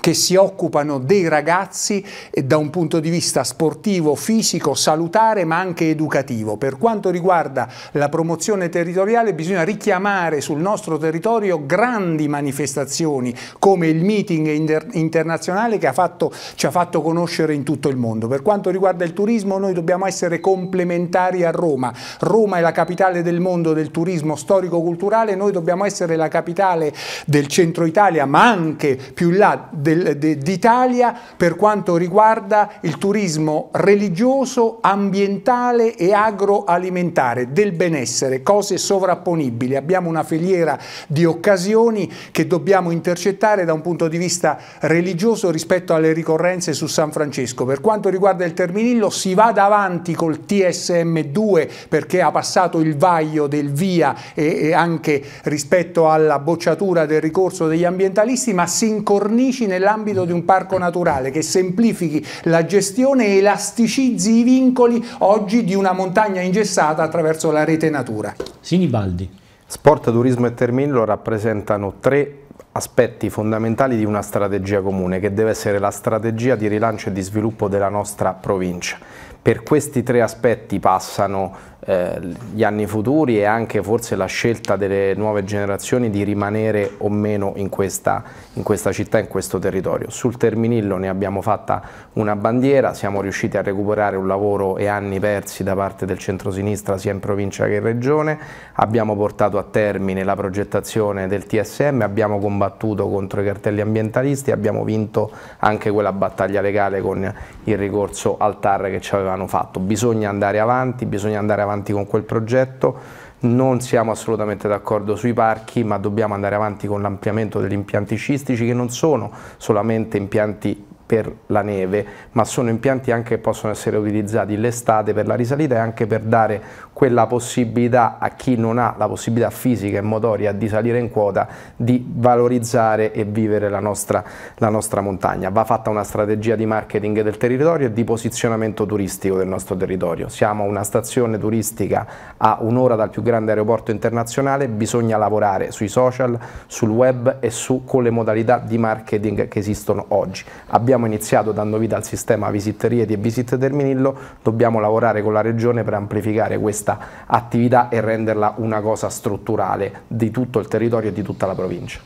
che si occupano dei ragazzi eh, da un punto di vista sportivo, fisico, salutare ma anche educativo. Per quanto riguarda la promozione territoriale bisogna richiamare sul nostro territorio grandi manifestazioni come il meeting inter internazionale che ha fatto, ci ha fatto conoscere in tutto il mondo. Per quanto riguarda il turismo noi dobbiamo essere complementari a Roma. Roma è la capitale del mondo del turismo storico-culturale, noi dobbiamo essere la capitale del centro Italia ma anche più in là d'Italia per quanto riguarda il turismo religioso, ambientale e agroalimentare, del benessere, cose sovrapponibili. Abbiamo una filiera di occasioni che dobbiamo intercettare da un punto di vista religioso rispetto alle ricorrenze su San Francesco. Per quanto riguarda il Terminillo si va davanti col TSM2 perché ha passato il vaglio del via e, anche rispetto alla bocciatura del ricorso degli ambientalisti, ma si incornici nell'ambito di un parco naturale che semplifichi la gestione e elasticizzi i vincoli oggi di una montagna ingessata attraverso la rete natura. Sinibaldi. Sport, turismo e terminlo rappresentano tre aspetti fondamentali di una strategia comune che deve essere la strategia di rilancio e di sviluppo della nostra provincia. Per questi tre aspetti passano eh, gli anni futuri e anche forse la scelta delle nuove generazioni di rimanere o meno in questa, in questa città, in questo territorio. Sul Terminillo ne abbiamo fatta una bandiera, siamo riusciti a recuperare un lavoro e anni persi da parte del centrosinistra sia in provincia che in regione, abbiamo portato a termine la progettazione del TSM, abbiamo combattuto contro i cartelli ambientalisti, abbiamo vinto anche quella battaglia legale con il ricorso al TAR che ci avevano fatto. Bisogna andare avanti, bisogna andare avanti avanti con quel progetto. Non siamo assolutamente d'accordo sui parchi, ma dobbiamo andare avanti con l'ampliamento degli impianti scistici che non sono solamente impianti per la neve, ma sono impianti anche che possono essere utilizzati l'estate per la risalita e anche per dare quella possibilità a chi non ha la possibilità fisica e motoria di salire in quota di valorizzare e vivere la nostra, la nostra montagna. Va fatta una strategia di marketing del territorio e di posizionamento turistico del nostro territorio. Siamo una stazione turistica a un'ora dal più grande aeroporto internazionale, bisogna lavorare sui social, sul web e su, con le modalità di marketing che esistono oggi. Abbiamo iniziato dando vita al sistema Visit Rieti e Visit Terminillo, dobbiamo lavorare con la Regione per amplificare questa questa attività e renderla una cosa strutturale di tutto il territorio e di tutta la provincia.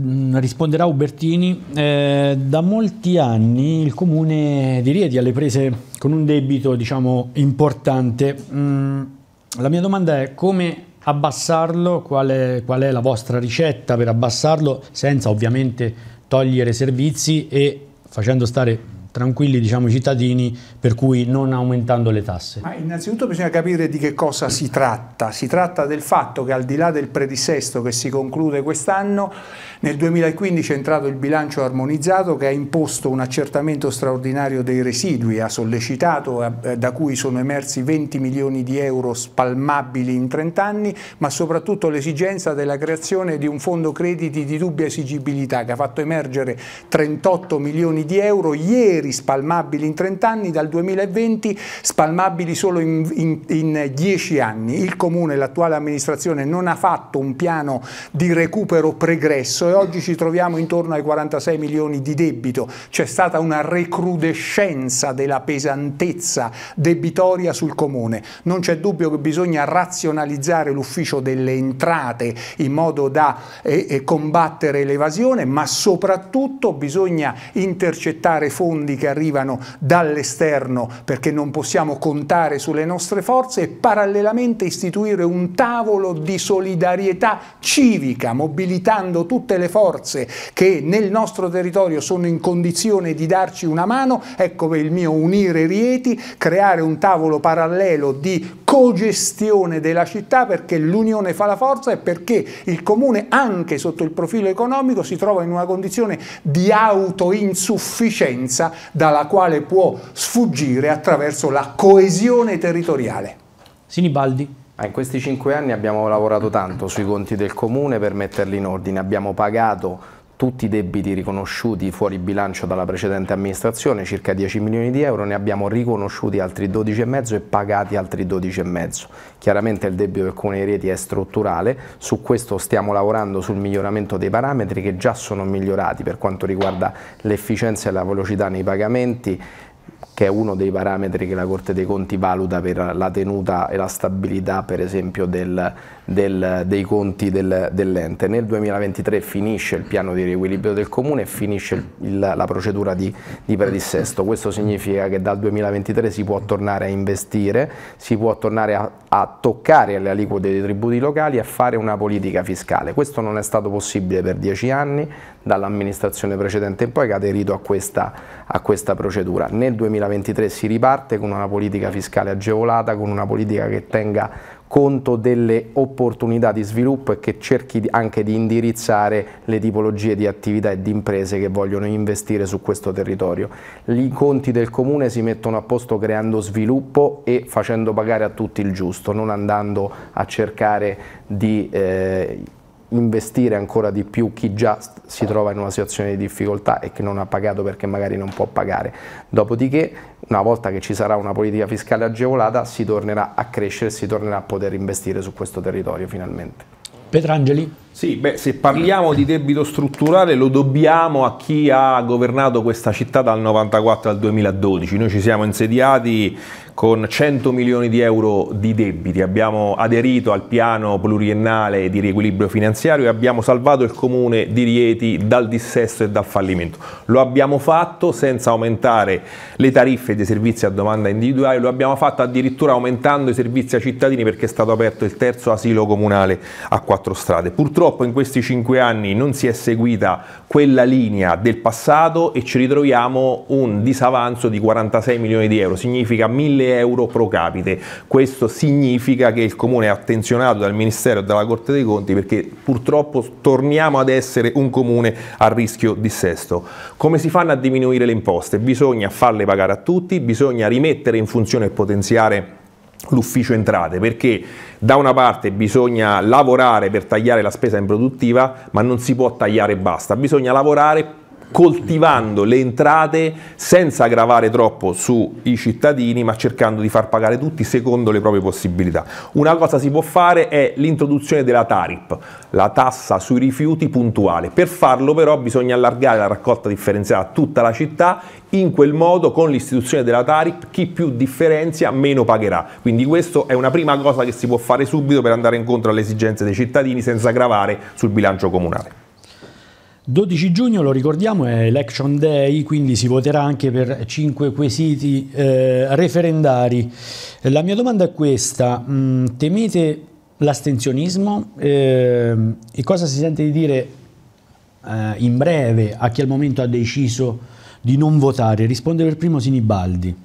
Mm, risponderà Ubertini, eh, da molti anni il comune di Rieti ha le prese con un debito diciamo, importante, mm, la mia domanda è come abbassarlo, qual è, qual è la vostra ricetta per abbassarlo senza ovviamente togliere servizi e facendo stare tranquilli diciamo, i cittadini, per cui non aumentando le tasse. Ma innanzitutto bisogna capire di che cosa si tratta. Si tratta del fatto che al di là del predisesto che si conclude quest'anno, nel 2015 è entrato il bilancio armonizzato che ha imposto un accertamento straordinario dei residui, ha sollecitato, eh, da cui sono emersi 20 milioni di euro spalmabili in 30 anni, ma soprattutto l'esigenza della creazione di un fondo crediti di dubbia esigibilità che ha fatto emergere 38 milioni di euro ieri spalmabili in 30 anni, dal 2020 spalmabili solo in, in, in 10 anni. Il Comune, l'attuale amministrazione, non ha fatto un piano di recupero pregresso e oggi ci troviamo intorno ai 46 milioni di debito. C'è stata una recrudescenza della pesantezza debitoria sul comune. Non c'è dubbio che bisogna razionalizzare l'ufficio delle entrate in modo da eh, eh, combattere l'evasione, ma soprattutto bisogna intercettare fondi che arrivano dall'esterno perché non possiamo contare sulle nostre forze e parallelamente istituire un tavolo di solidarietà civica, mobilitando tutte le le forze che nel nostro territorio sono in condizione di darci una mano, ecco il mio unire Rieti, creare un tavolo parallelo di cogestione della città perché l'unione fa la forza e perché il comune anche sotto il profilo economico si trova in una condizione di autoinsufficienza dalla quale può sfuggire attraverso la coesione territoriale. Sinibaldi. Ah, in questi cinque anni abbiamo lavorato tanto sui conti del comune per metterli in ordine, abbiamo pagato tutti i debiti riconosciuti fuori bilancio dalla precedente amministrazione, circa 10 milioni di euro, ne abbiamo riconosciuti altri 12,5 e pagati altri 12,5. Chiaramente il debito del Comune di Rieti è strutturale, su questo stiamo lavorando sul miglioramento dei parametri che già sono migliorati per quanto riguarda l'efficienza e la velocità nei pagamenti, che è uno dei parametri che la Corte dei Conti valuta per la tenuta e la stabilità per esempio del del, dei conti del, dell'ente. Nel 2023 finisce il piano di riequilibrio del comune e finisce il, la procedura di, di predissesto. Questo significa che dal 2023 si può tornare a investire, si può tornare a, a toccare le aliquote dei tributi locali e a fare una politica fiscale. Questo non è stato possibile per dieci anni, dall'amministrazione precedente in poi che ha aderito a questa, a questa procedura. Nel 2023 si riparte con una politica fiscale agevolata, con una politica che tenga conto delle opportunità di sviluppo e che cerchi anche di indirizzare le tipologie di attività e di imprese che vogliono investire su questo territorio. I conti del comune si mettono a posto creando sviluppo e facendo pagare a tutti il giusto, non andando a cercare di eh, investire ancora di più chi già si trova in una situazione di difficoltà e che non ha pagato perché magari non può pagare. Dopodiché, una volta che ci sarà una politica fiscale agevolata, si tornerà a crescere, si tornerà a poter investire su questo territorio finalmente. Petrangeli? Sì, beh, se parliamo di debito strutturale lo dobbiamo a chi ha governato questa città dal 1994 al 2012. Noi ci siamo insediati con 100 milioni di euro di debiti, abbiamo aderito al piano pluriennale di riequilibrio finanziario e abbiamo salvato il comune di Rieti dal dissesto e dal fallimento. Lo abbiamo fatto senza aumentare le tariffe dei servizi a domanda individuale, lo abbiamo fatto addirittura aumentando i servizi ai cittadini perché è stato aperto il terzo asilo comunale a quattro strade. Purtroppo in questi cinque anni non si è seguita quella linea del passato e ci ritroviamo un disavanzo di 46 milioni di euro, significa 1000 euro pro capite. Questo significa che il comune è attenzionato dal Ministero e dalla Corte dei Conti perché purtroppo torniamo ad essere un comune a rischio dissesto. Come si fanno a diminuire le imposte? Bisogna farle pagare a tutti, bisogna rimettere in funzione e potenziare l'ufficio entrate perché da una parte bisogna lavorare per tagliare la spesa improduttiva ma non si può tagliare e basta bisogna lavorare coltivando le entrate senza gravare troppo sui cittadini, ma cercando di far pagare tutti secondo le proprie possibilità. Una cosa si può fare è l'introduzione della TARIP, la tassa sui rifiuti puntuale. Per farlo però bisogna allargare la raccolta differenziata a tutta la città, in quel modo con l'istituzione della TARIP chi più differenzia meno pagherà. Quindi questa è una prima cosa che si può fare subito per andare incontro alle esigenze dei cittadini senza gravare sul bilancio comunale. 12 giugno, lo ricordiamo, è Election Day, quindi si voterà anche per 5 quesiti eh, referendari. La mia domanda è questa, mm, temete l'astensionismo eh, e cosa si sente di dire eh, in breve a chi al momento ha deciso di non votare? Risponde per primo Sinibaldi.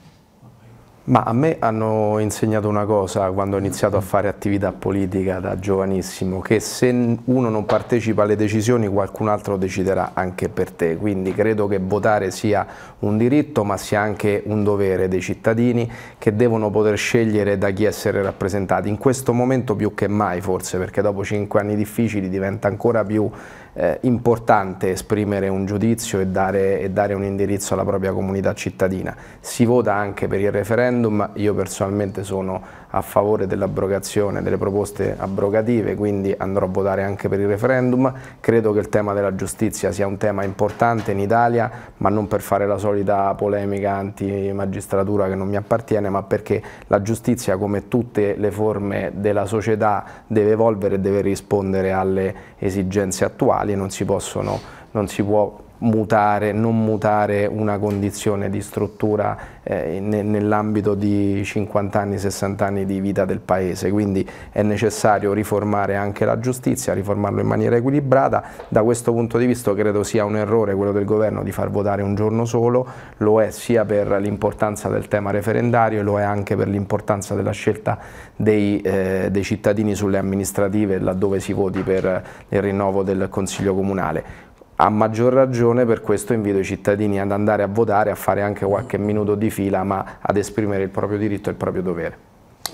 Ma a me hanno insegnato una cosa quando ho iniziato a fare attività politica da giovanissimo, che se uno non partecipa alle decisioni qualcun altro deciderà anche per te, quindi credo che votare sia un diritto ma sia anche un dovere dei cittadini che devono poter scegliere da chi essere rappresentati, in questo momento più che mai forse, perché dopo cinque anni difficili diventa ancora più eh, importante esprimere un giudizio e dare, e dare, un indirizzo alla propria comunità cittadina. Si vota anche per il referendum, io personalmente sono a favore dell'abrogazione delle proposte abrogative, quindi andrò a votare anche per il referendum. Credo che il tema della giustizia sia un tema importante in Italia, ma non per fare la solita polemica anti-magistratura che non mi appartiene, ma perché la giustizia, come tutte le forme della società, deve evolvere e deve rispondere alle esigenze attuali e non si, possono, non si può mutare, non mutare una condizione di struttura eh, nell'ambito di 50 anni, 60 anni di vita del Paese, quindi è necessario riformare anche la giustizia, riformarlo in maniera equilibrata, da questo punto di vista credo sia un errore quello del governo di far votare un giorno solo, lo è sia per l'importanza del tema referendario lo è anche per l'importanza della scelta dei, eh, dei cittadini sulle amministrative laddove si voti per il rinnovo del Consiglio Comunale a maggior ragione per questo invito i cittadini ad andare a votare, a fare anche qualche minuto di fila, ma ad esprimere il proprio diritto e il proprio dovere.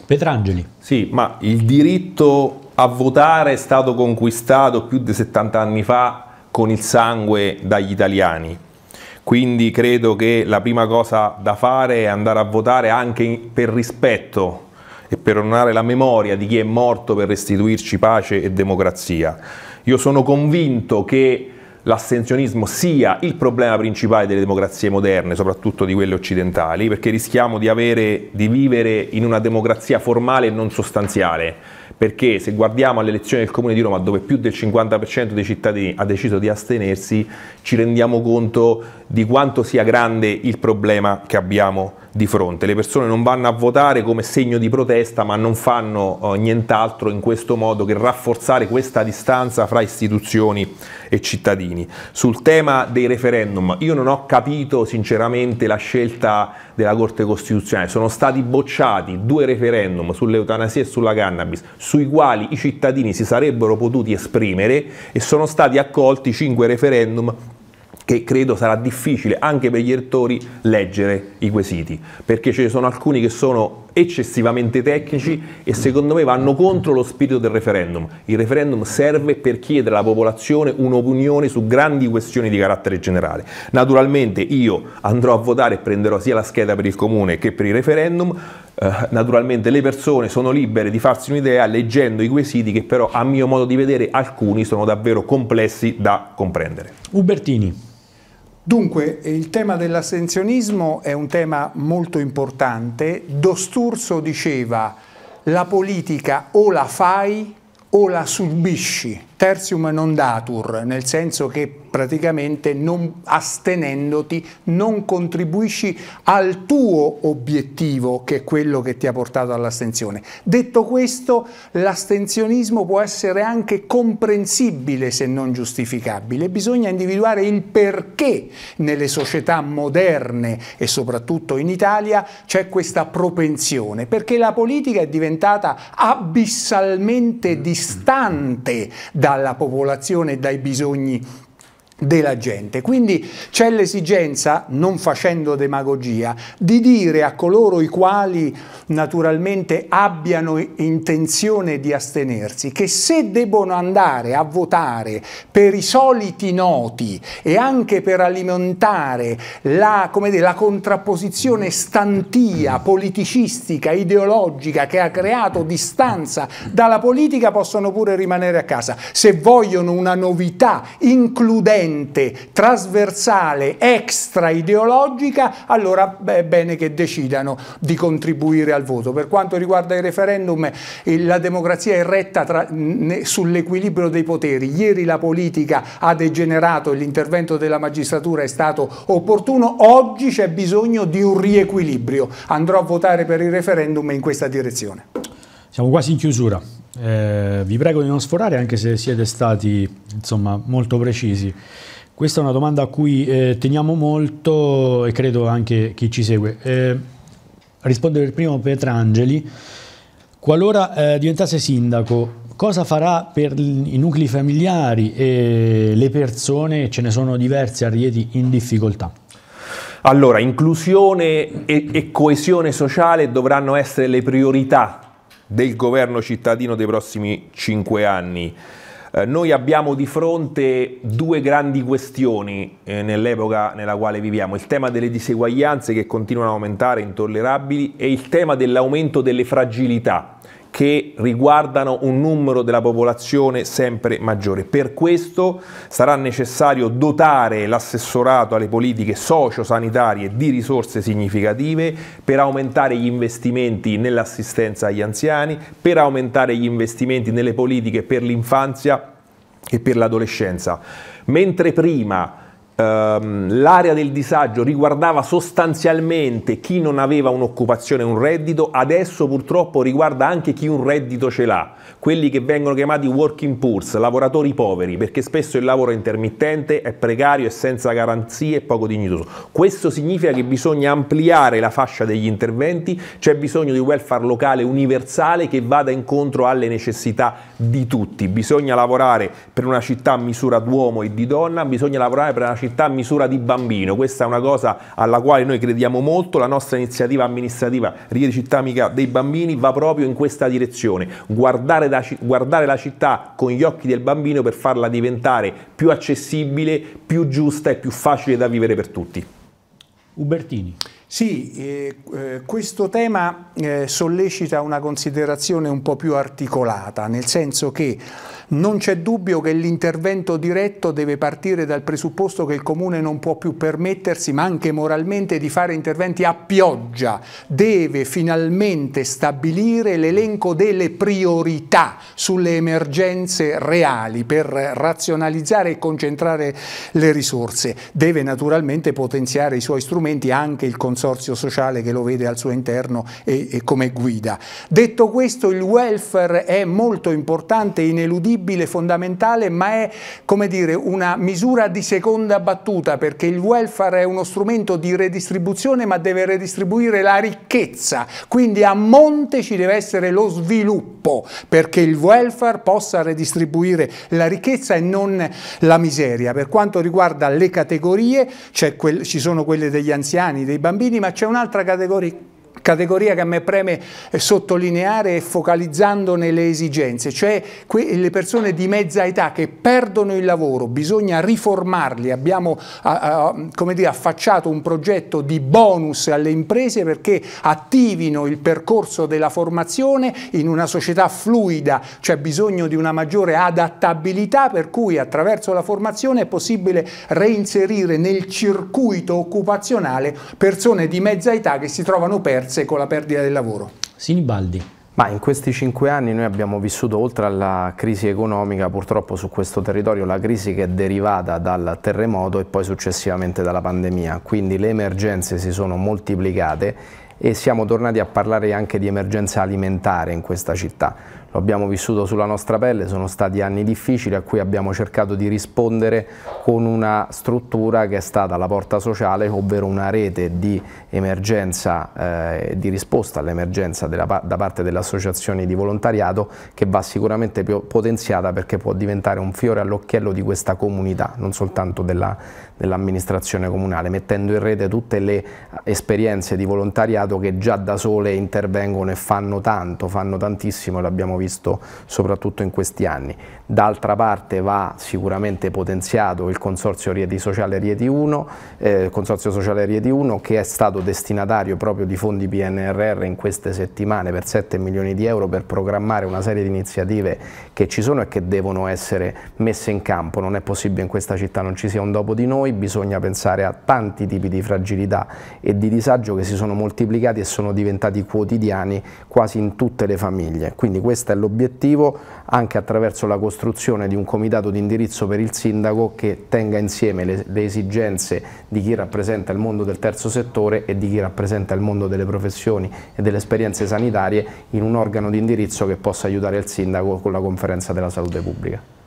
Petrangeli. Sì, ma il diritto a votare è stato conquistato più di 70 anni fa con il sangue dagli italiani. Quindi credo che la prima cosa da fare è andare a votare anche per rispetto e per onorare la memoria di chi è morto per restituirci pace e democrazia. Io sono convinto che l'astensionismo sia il problema principale delle democrazie moderne, soprattutto di quelle occidentali, perché rischiamo di, avere, di vivere in una democrazia formale e non sostanziale, perché se guardiamo alle elezioni del Comune di Roma, dove più del 50% dei cittadini ha deciso di astenersi, ci rendiamo conto di quanto sia grande il problema che abbiamo di fronte. Le persone non vanno a votare come segno di protesta, ma non fanno eh, nient'altro in questo modo che rafforzare questa distanza fra istituzioni e cittadini. Sul tema dei referendum, io non ho capito sinceramente la scelta della Corte Costituzionale. Sono stati bocciati due referendum sull'eutanasia e sulla cannabis, sui quali i cittadini si sarebbero potuti esprimere e sono stati accolti cinque referendum che credo sarà difficile anche per gli elettori leggere i quesiti, perché ce ne sono alcuni che sono eccessivamente tecnici e secondo me vanno contro lo spirito del referendum. Il referendum serve per chiedere alla popolazione un'opinione su grandi questioni di carattere generale. Naturalmente io andrò a votare e prenderò sia la scheda per il comune che per il referendum. Eh, naturalmente le persone sono libere di farsi un'idea leggendo i quesiti che però a mio modo di vedere alcuni sono davvero complessi da comprendere. Ubertini. Dunque, il tema dell'astensionismo è un tema molto importante. Dosturzo diceva la politica o la fai o la subisci tertium non datur, nel senso che praticamente non, astenendoti non contribuisci al tuo obiettivo che è quello che ti ha portato all'astensione. Detto questo, l'astensionismo può essere anche comprensibile se non giustificabile, bisogna individuare il perché nelle società moderne e soprattutto in Italia c'è questa propensione, perché la politica è diventata abissalmente distante da dalla popolazione e dai bisogni della gente. Quindi c'è l'esigenza, non facendo demagogia, di dire a coloro i quali naturalmente abbiano intenzione di astenersi che se debbono andare a votare per i soliti noti e anche per alimentare la, dire, la contrapposizione stantia, politicistica, ideologica che ha creato distanza dalla politica, possono pure rimanere a casa. Se vogliono una novità includente, evidente, trasversale, extra ideologica, allora è bene che decidano di contribuire al voto. Per quanto riguarda il referendum, eh, la democrazia è retta sull'equilibrio dei poteri. Ieri la politica ha degenerato e l'intervento della magistratura è stato opportuno, oggi c'è bisogno di un riequilibrio. Andrò a votare per il referendum in questa direzione. Siamo quasi in chiusura. Eh, vi prego di non sforare anche se siete stati insomma, molto precisi. Questa è una domanda a cui eh, teniamo molto e credo anche chi ci segue. Eh, risponde per primo Petrangeli. Qualora eh, diventasse sindaco, cosa farà per i nuclei familiari e le persone, ce ne sono diverse a Rieti, in difficoltà? Allora, inclusione e, e coesione sociale dovranno essere le priorità del governo cittadino dei prossimi cinque anni. Eh, noi abbiamo di fronte due grandi questioni eh, nell'epoca nella quale viviamo, il tema delle diseguaglianze che continuano ad aumentare intollerabili e il tema dell'aumento delle fragilità che riguardano un numero della popolazione sempre maggiore. Per questo sarà necessario dotare l'assessorato alle politiche socio-sanitarie di risorse significative per aumentare gli investimenti nell'assistenza agli anziani, per aumentare gli investimenti nelle politiche per l'infanzia e per l'adolescenza. Mentre prima Ehm, l'area del disagio riguardava sostanzialmente chi non aveva un'occupazione, un reddito, adesso purtroppo riguarda anche chi un reddito ce l'ha, quelli che vengono chiamati working poor, lavoratori poveri, perché spesso il lavoro è intermittente, è precario, è senza garanzie, è poco dignitoso. Questo significa che bisogna ampliare la fascia degli interventi, c'è bisogno di welfare locale universale che vada incontro alle necessità di tutti, bisogna lavorare per una città a misura d'uomo e di donna, bisogna lavorare per una città città a misura di bambino, questa è una cosa alla quale noi crediamo molto, la nostra iniziativa amministrativa Rieti Città Amica dei Bambini va proprio in questa direzione, guardare, da, guardare la città con gli occhi del bambino per farla diventare più accessibile, più giusta e più facile da vivere per tutti. Ubertini. Sì, eh, eh, questo tema eh, sollecita una considerazione un po' più articolata, nel senso che non c'è dubbio che l'intervento diretto deve partire dal presupposto che il Comune non può più permettersi, ma anche moralmente, di fare interventi a pioggia. Deve finalmente stabilire l'elenco delle priorità sulle emergenze reali per razionalizzare e concentrare le risorse. Deve naturalmente potenziare i suoi strumenti anche il consorzio consorzio sociale che lo vede al suo interno e, e come guida. Detto questo il welfare è molto importante, ineludibile, fondamentale, ma è come dire, una misura di seconda battuta perché il welfare è uno strumento di redistribuzione ma deve redistribuire la ricchezza, quindi a monte ci deve essere lo sviluppo perché il welfare possa redistribuire la ricchezza e non la miseria. Per quanto riguarda le categorie, cioè ci sono quelle degli anziani, dei bambini, quindi ma c'è un'altra categoria categoria che a me preme sottolineare focalizzandone le esigenze, cioè le persone di mezza età che perdono il lavoro, bisogna riformarli, abbiamo dire, affacciato un progetto di bonus alle imprese perché attivino il percorso della formazione in una società fluida, c'è bisogno di una maggiore adattabilità per cui attraverso la formazione è possibile reinserire nel circuito occupazionale persone di mezza età che si trovano perse diverse con la perdita del lavoro. Sinibaldi. Ma in questi cinque anni noi abbiamo vissuto, oltre alla crisi economica, purtroppo su questo territorio, la crisi che è derivata dal terremoto e poi successivamente dalla pandemia. Quindi le emergenze si sono moltiplicate e siamo tornati a parlare anche di emergenza alimentare in questa città lo abbiamo vissuto sulla nostra pelle, sono stati anni difficili a cui abbiamo cercato di rispondere con una struttura che è stata la porta sociale, ovvero una rete di emergenza eh, di risposta all'emergenza da parte delle associazioni di volontariato che va sicuramente potenziata perché può diventare un fiore all'occhiello di questa comunità, non soltanto della, dell'amministrazione comunale, mettendo in rete tutte le esperienze di volontariato che già da sole intervengono e fanno tanto, fanno tantissimo e l'abbiamo visto soprattutto in questi anni. D'altra parte va sicuramente potenziato il Consorzio Rieti Sociale Rieti 1, eh, Consorzio Sociale Rieti 1 che è stato destinatario proprio di fondi PNRR in queste settimane per 7 milioni di euro per programmare una serie di iniziative che ci sono e che devono essere messe in campo, non è possibile in questa città non ci sia un dopo di noi, noi bisogna pensare a tanti tipi di fragilità e di disagio che si sono moltiplicati e sono diventati quotidiani quasi in tutte le famiglie. Quindi questo è l'obiettivo anche attraverso la costruzione di un comitato di indirizzo per il sindaco che tenga insieme le, le esigenze di chi rappresenta il mondo del terzo settore e di chi rappresenta il mondo delle professioni e delle esperienze sanitarie in un organo di indirizzo che possa aiutare il sindaco con la conferenza della salute pubblica.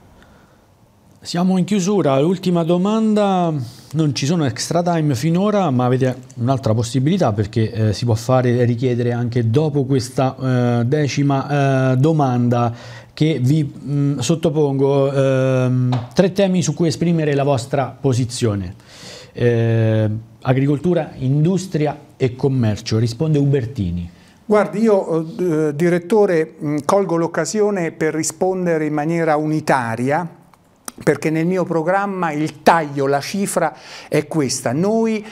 Siamo in chiusura, ultima domanda, non ci sono extra time finora ma avete un'altra possibilità perché eh, si può fare e richiedere anche dopo questa eh, decima eh, domanda che vi mh, mm, sottopongo ehm, tre temi su cui esprimere la vostra posizione. Eh, agricoltura, industria e commercio, risponde Ubertini. Guardi, io eh, direttore mm, colgo l'occasione per rispondere in maniera unitaria perché nel mio programma il taglio, la cifra è questa. Noi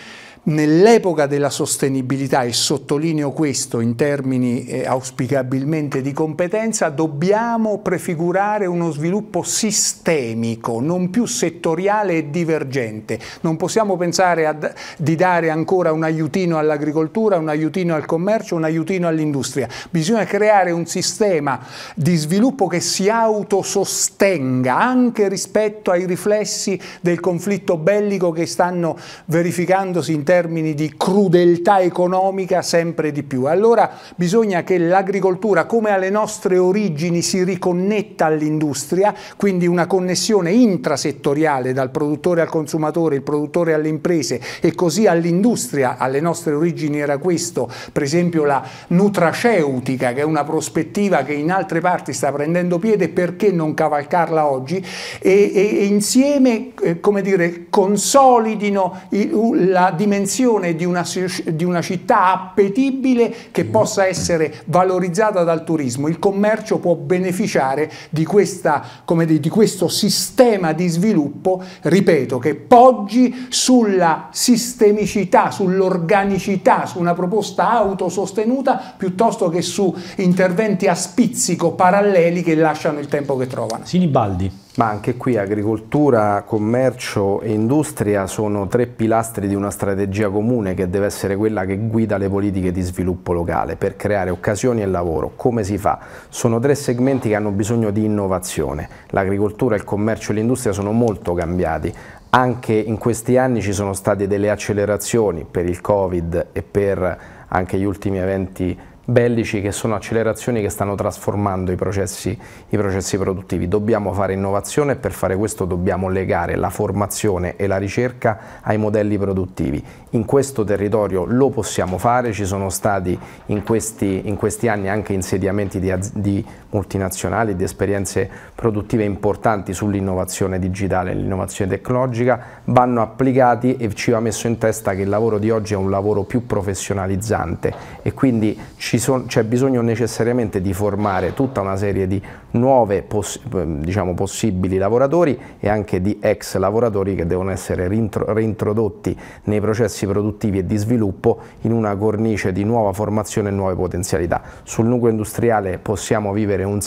nell'epoca della sostenibilità, e sottolineo questo in termini eh, auspicabilmente di competenza, dobbiamo prefigurare uno sviluppo sistemico, non più settoriale e divergente. Non possiamo pensare ad, di dare ancora un aiutino all'agricoltura, un aiutino al commercio, un aiutino all'industria. Bisogna creare un sistema di sviluppo che si autosostenga anche rispetto ai riflessi del conflitto bellico che stanno verificandosi in termini termini di crudeltà economica sempre di più. Allora bisogna che l'agricoltura, come alle nostre origini, si riconnetta all'industria, quindi una connessione intrasettoriale dal produttore al consumatore, il produttore alle imprese e così all'industria. Alle nostre origini era questo, per esempio la nutraceutica, che è una prospettiva che in altre parti sta prendendo piede, perché non cavalcarla oggi? E, e, e insieme, eh, come dire, consolidino il, la dimensione dimensione di una, di una città appetibile che mm. possa essere valorizzata dal turismo. Il commercio può beneficiare di, questa, dire, di questo sistema di sviluppo, ripeto, che poggi sulla sistemicità, sull'organicità, su una proposta autosostenuta piuttosto che su interventi a spizzico paralleli che lasciano il tempo che trovano. Sinibaldi. Ma anche qui agricoltura, commercio e industria sono tre pilastri di una strategia comune che deve essere quella che guida le politiche di sviluppo locale per creare occasioni e lavoro. Come si fa? Sono tre segmenti che hanno bisogno di innovazione. L'agricoltura, il commercio e l'industria sono molto cambiati. Anche in questi anni ci sono state delle accelerazioni per il Covid e per anche gli ultimi eventi bellici che sono accelerazioni che stanno trasformando i processi, i processi, produttivi. Dobbiamo fare innovazione e per fare questo dobbiamo legare la formazione e la ricerca ai modelli produttivi. In questo territorio lo possiamo fare, ci sono stati in questi, in questi anni anche insediamenti di, di multinazionali, di esperienze produttive importanti sull'innovazione digitale e l'innovazione tecnologica, vanno applicati e ci va messo in testa che il lavoro di oggi è un lavoro più professionalizzante e quindi ci son, c'è bisogno necessariamente di formare tutta una serie di nuove poss diciamo, possibili lavoratori e anche di ex lavoratori che devono essere reintrodotti nei processi produttivi e di sviluppo in una cornice di nuova formazione e nuove potenzialità. Sul nucleo industriale possiamo vivere un,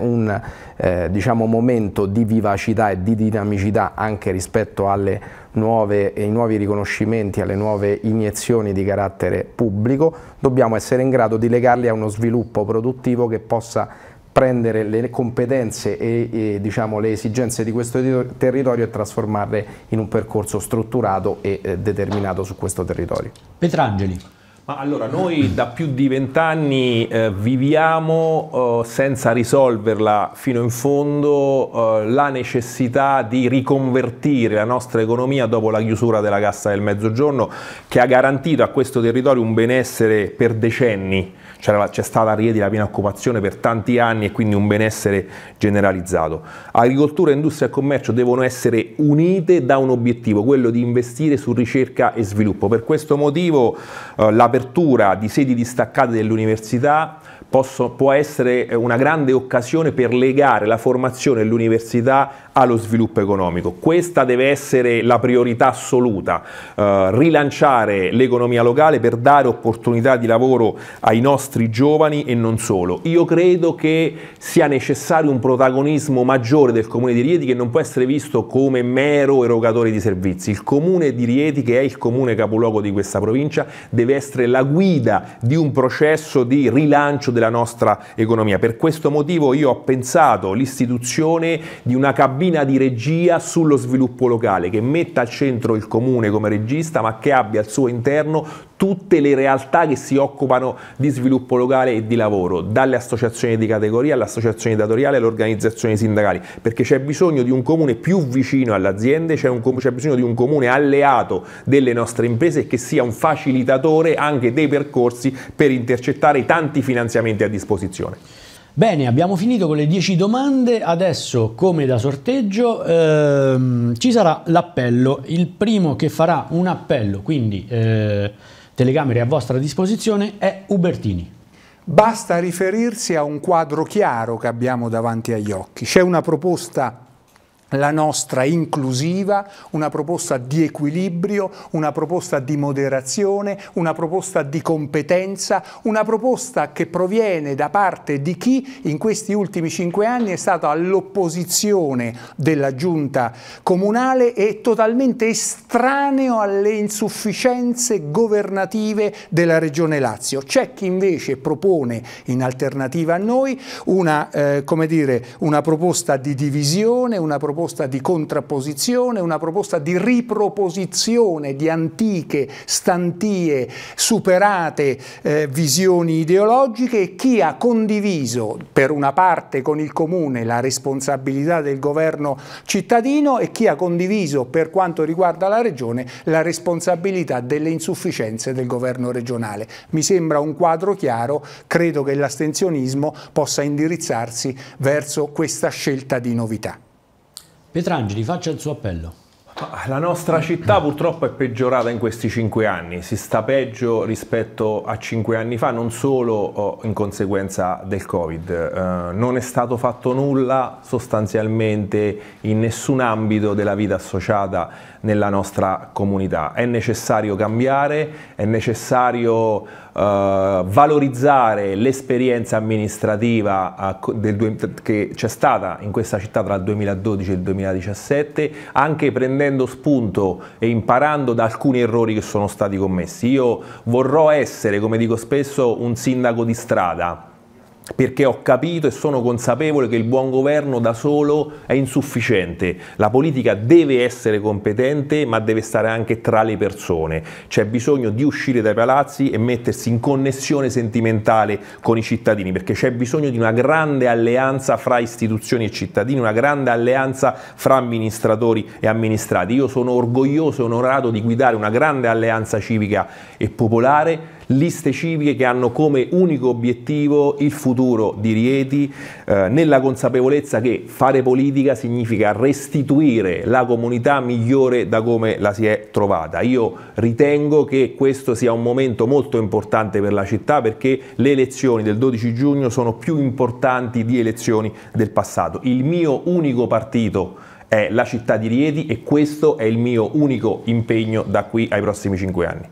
un eh, diciamo, momento di vivacità e di dinamicità anche rispetto alle nuove, i nuovi riconoscimenti, alle nuove iniezioni di carattere pubblico, dobbiamo essere in grado di legarli a uno sviluppo produttivo che possa prendere le competenze e, e diciamo, le esigenze di questo territorio e trasformarle in un percorso strutturato e eh, determinato su questo territorio. Petrangeli. Ma allora, noi da più di vent'anni eh, viviamo eh, senza risolverla fino in fondo eh, la necessità di riconvertire la nostra economia dopo la chiusura della Cassa del Mezzogiorno, che ha garantito a questo territorio un benessere per decenni c'è stata a Rieti la piena occupazione per tanti anni e quindi un benessere generalizzato. Agricoltura, industria e commercio devono essere unite da un obiettivo, quello di investire su ricerca e sviluppo. Per questo motivo eh, l'apertura di sedi distaccate dell'università può essere una grande occasione per legare la formazione e l'università allo sviluppo economico. Questa deve essere la priorità assoluta, eh, rilanciare l'economia locale per dare opportunità di lavoro ai nostri giovani e non solo. Io credo che sia necessario un protagonismo maggiore del Comune di Rieti che non può essere visto come mero erogatore di servizi. Il Comune di Rieti, che è il comune capoluogo di questa provincia, deve essere la guida di un processo di rilancio della nostra economia. Per questo motivo io ho pensato l'istituzione di una cabina cabina di regia sullo sviluppo locale, che metta al centro il comune come regista, ma che abbia al suo interno tutte le realtà che si occupano di sviluppo locale e di lavoro, dalle associazioni di categoria all'associazione datoriale alle organizzazioni sindacali, perché c'è bisogno di un comune più vicino alle aziende, c'è, bisogno di un comune alleato delle nostre imprese e che sia un facilitatore anche dei percorsi per intercettare i tanti finanziamenti a disposizione. Bene, abbiamo finito con le 10 domande, adesso come da sorteggio ehm, ci sarà l'appello, il primo che farà un appello, quindi eh, telecamere a vostra disposizione, è Ubertini. Basta riferirsi a un quadro chiaro che abbiamo davanti agli occhi, c'è una proposta la nostra inclusiva, una proposta di equilibrio, una proposta di moderazione, una proposta di competenza, una proposta che proviene da parte di chi in questi ultimi cinque anni è stato all'opposizione della giunta comunale e totalmente estraneo alle insufficienze governative della regione Lazio. C'è chi invece propone in alternativa a noi una, eh, dire, una proposta di divisione, una proposta proposta di contrapposizione, una proposta di riproposizione di antiche, stantie, superate eh, visioni ideologiche e chi ha condiviso per una parte con il Comune la responsabilità del governo cittadino e chi ha condiviso per quanto riguarda la Regione la responsabilità delle insufficienze del governo regionale. Mi sembra un quadro chiaro, credo che l'astensionismo possa indirizzarsi verso questa scelta di novità. Pietrangeli faccia il suo appello. La nostra città purtroppo è peggiorata in questi cinque anni, si sta peggio rispetto a cinque anni fa, non solo oh, in conseguenza del Covid, eh, non è stato fatto nulla sostanzialmente in nessun ambito della vita associata nella nostra comunità. È necessario cambiare, è necessario eh, valorizzare l'esperienza amministrativa del, che c'è stata in questa città tra il 2012 e il 2017, anche prendendo spunto e imparando da alcuni errori che sono stati commessi. Io vorrò essere, come dico spesso, un sindaco di strada perché ho capito e sono consapevole che il buon governo da solo è insufficiente. La politica deve essere competente, ma deve stare anche tra le persone. C'è bisogno di uscire dai palazzi e mettersi in connessione sentimentale con i cittadini, perché c'è bisogno di una grande alleanza fra istituzioni e cittadini, una grande alleanza fra amministratori e amministrati. Io sono orgoglioso e onorato di guidare una grande alleanza civica e popolare liste civiche che hanno come unico obiettivo il futuro di Rieti, eh, nella consapevolezza che fare politica significa restituire la comunità migliore da come la si è trovata. Io ritengo che questo sia un momento molto importante per la città perché le elezioni del 12 giugno sono più importanti di elezioni del passato. Il mio unico partito è la città di Rieti e questo è il mio unico impegno da qui ai prossimi cinque anni.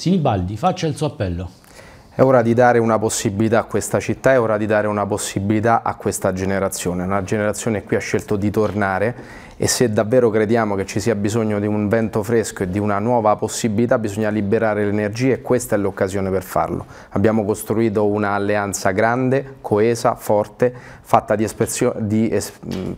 Sinibaldi faccia il suo appello. È ora di dare una possibilità a questa città, è ora di dare una possibilità a questa generazione. Una generazione qui ha scelto di tornare e se davvero crediamo che ci sia bisogno di un vento fresco e di una nuova possibilità bisogna liberare le energie e questa è l'occasione per farlo. Abbiamo costruito un'alleanza grande, coesa, forte, fatta di, di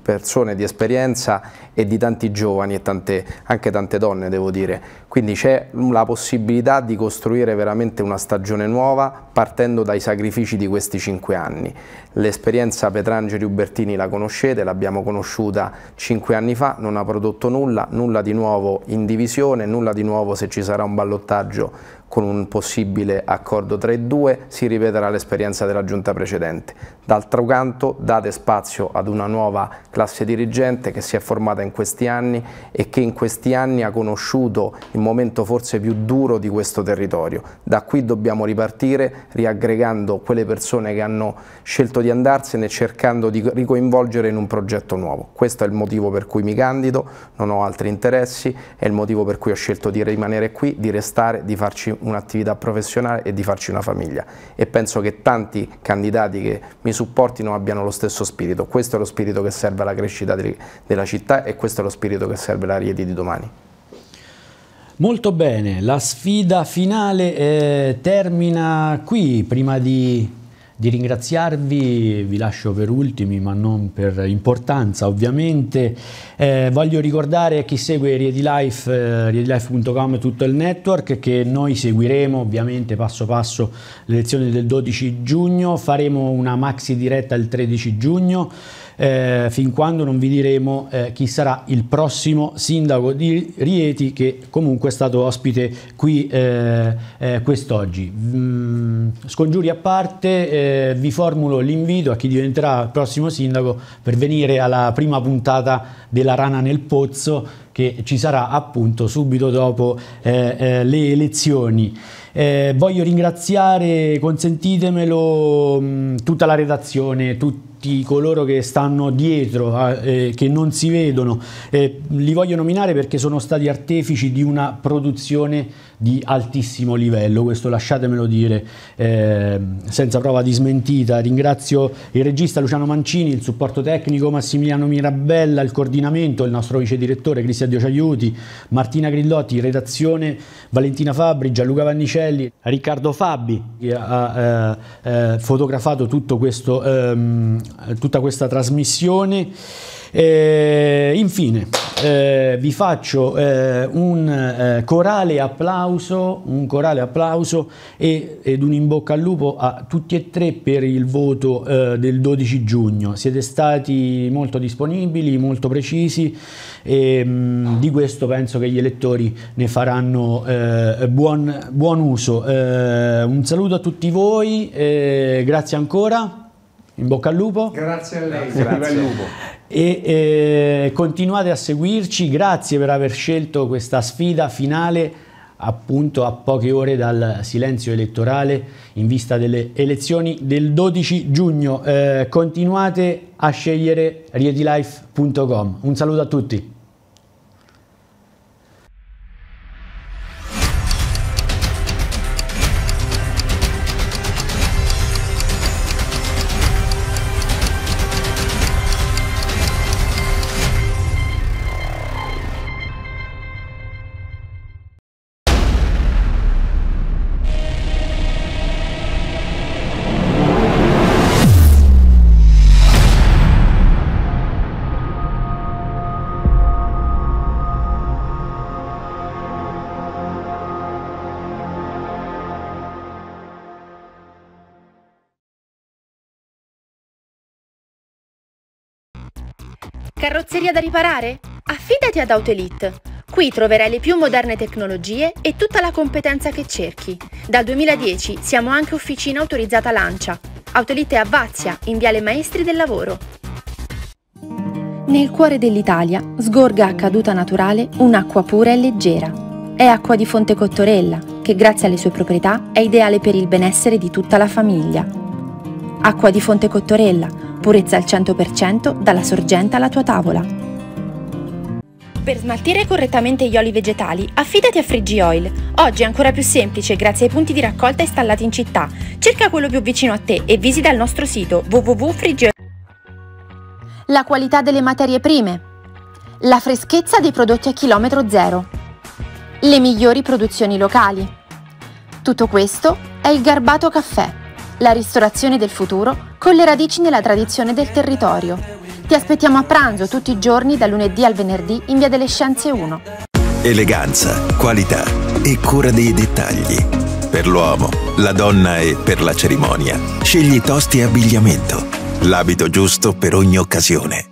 persone di esperienza e di tanti giovani e tante, anche tante donne devo dire. Quindi c'è la possibilità di costruire veramente una stagione nuova partendo dai sacrifici di questi cinque anni. L'esperienza Petrangeli Ubertini la conoscete, l'abbiamo conosciuta cinque anni fa, non ha prodotto nulla, nulla di nuovo in divisione, nulla di nuovo se ci sarà un ballottaggio con un possibile accordo tra i due si ripeterà l'esperienza della giunta precedente. D'altro canto date spazio ad una nuova classe dirigente che si è formata in questi anni e che in questi anni ha conosciuto il momento forse più duro di questo territorio. Da qui dobbiamo ripartire riaggregando quelle persone che hanno scelto di andarsene e cercando di ricoinvolgere in un progetto nuovo. Questo è il motivo per cui mi candido, non ho altri interessi, è il motivo per cui ho scelto di rimanere qui, di restare, di farci un'attività professionale e di farci una famiglia e penso che tanti candidati che mi supportino abbiano lo stesso spirito, questo è lo spirito che serve alla crescita di, della città e questo è lo spirito che serve alla Rieti di domani. Molto bene, la sfida finale eh, termina qui prima di di ringraziarvi, vi lascio per ultimi ma non per importanza ovviamente, eh, voglio ricordare a chi segue Riedi Life, eh, riedilife.com e tutto il network che noi seguiremo ovviamente passo passo le elezioni del 12 giugno, faremo una maxi diretta il 13 giugno, eh, fin quando non vi diremo eh, chi sarà il prossimo sindaco di Rieti che comunque è stato ospite qui eh, eh quest'oggi. Mm, scongiuri a parte, eh, vi formulo l'invito a chi diventerà il prossimo sindaco per venire alla prima puntata della Rana nel Pozzo che ci sarà appunto subito dopo eh, le elezioni. voglio ringraziare, consentitemelo, mh, mm, tutta la redazione, tutti tutti coloro che stanno dietro, eh, che non si vedono. Eh, li voglio nominare perché sono stati artefici di una produzione di altissimo livello, questo lasciatemelo dire eh, senza prova di smentita. Ringrazio il regista Luciano Mancini, il supporto tecnico Massimiliano Mirabella, il coordinamento, il nostro vice direttore Cristian Dio Ciaiuti, Martina Grillotti, redazione Valentina Fabri, Gianluca Vannicelli, Riccardo Fabbi che ha eh, eh, fotografato tutto questo ehm, eh, tutta questa trasmissione. Eh, infine, eh, vi faccio eh, un, eh, corale applauso, un, corale applauso, e, ed un in bocca al lupo a tutti e tre per il voto eh, del 12 giugno. Siete stati molto disponibili, molto precisi e mh, mm, di questo penso che gli elettori ne faranno buon, buon, uso. un saluto a tutti voi, grazie ancora. In bocca al lupo. Grazie a lei. Grazie. lupo. E eh, continuate a seguirci, grazie per aver scelto questa sfida finale appunto a poche ore dal silenzio elettorale in vista delle elezioni del 12 giugno. Eh, continuate a scegliere rietilife.com. Un saluto a tutti. carrozzeria da riparare? Affidati ad Autoelite. Qui troverai le più moderne tecnologie e tutta la competenza che cerchi. Dal 2010 siamo anche officina autorizzata Lancia. Autoelite a Vazia, in Viale Maestri del Lavoro. Nel cuore dell'Italia sgorga a caduta naturale un'acqua pura e leggera. È acqua di Fonte Cottorella, che grazie alle sue proprietà è ideale per il benessere di tutta la famiglia. Acqua di Fonte Cottorella, purezza al 100% dalla sorgente alla tua tavola. Per smaltire correttamente gli oli vegetali, affidati a Friggy Oil. Oggi è ancora più semplice grazie ai punti di raccolta installati in città. Cerca quello più vicino a te e visita il nostro sito www.friggioil. La qualità delle materie prime. La freschezza dei prodotti a chilometro zero. Le migliori produzioni locali. Tutto questo è il Garbato Caffè la ristorazione del futuro con le radici nella tradizione del territorio. Ti aspettiamo a pranzo tutti i giorni da lunedì al venerdì in Via delle Scienze 1. Eleganza, qualità e cura dei dettagli. Per l'uomo, la donna e per la cerimonia. Scegli tosti e abbigliamento. L'abito giusto per ogni occasione.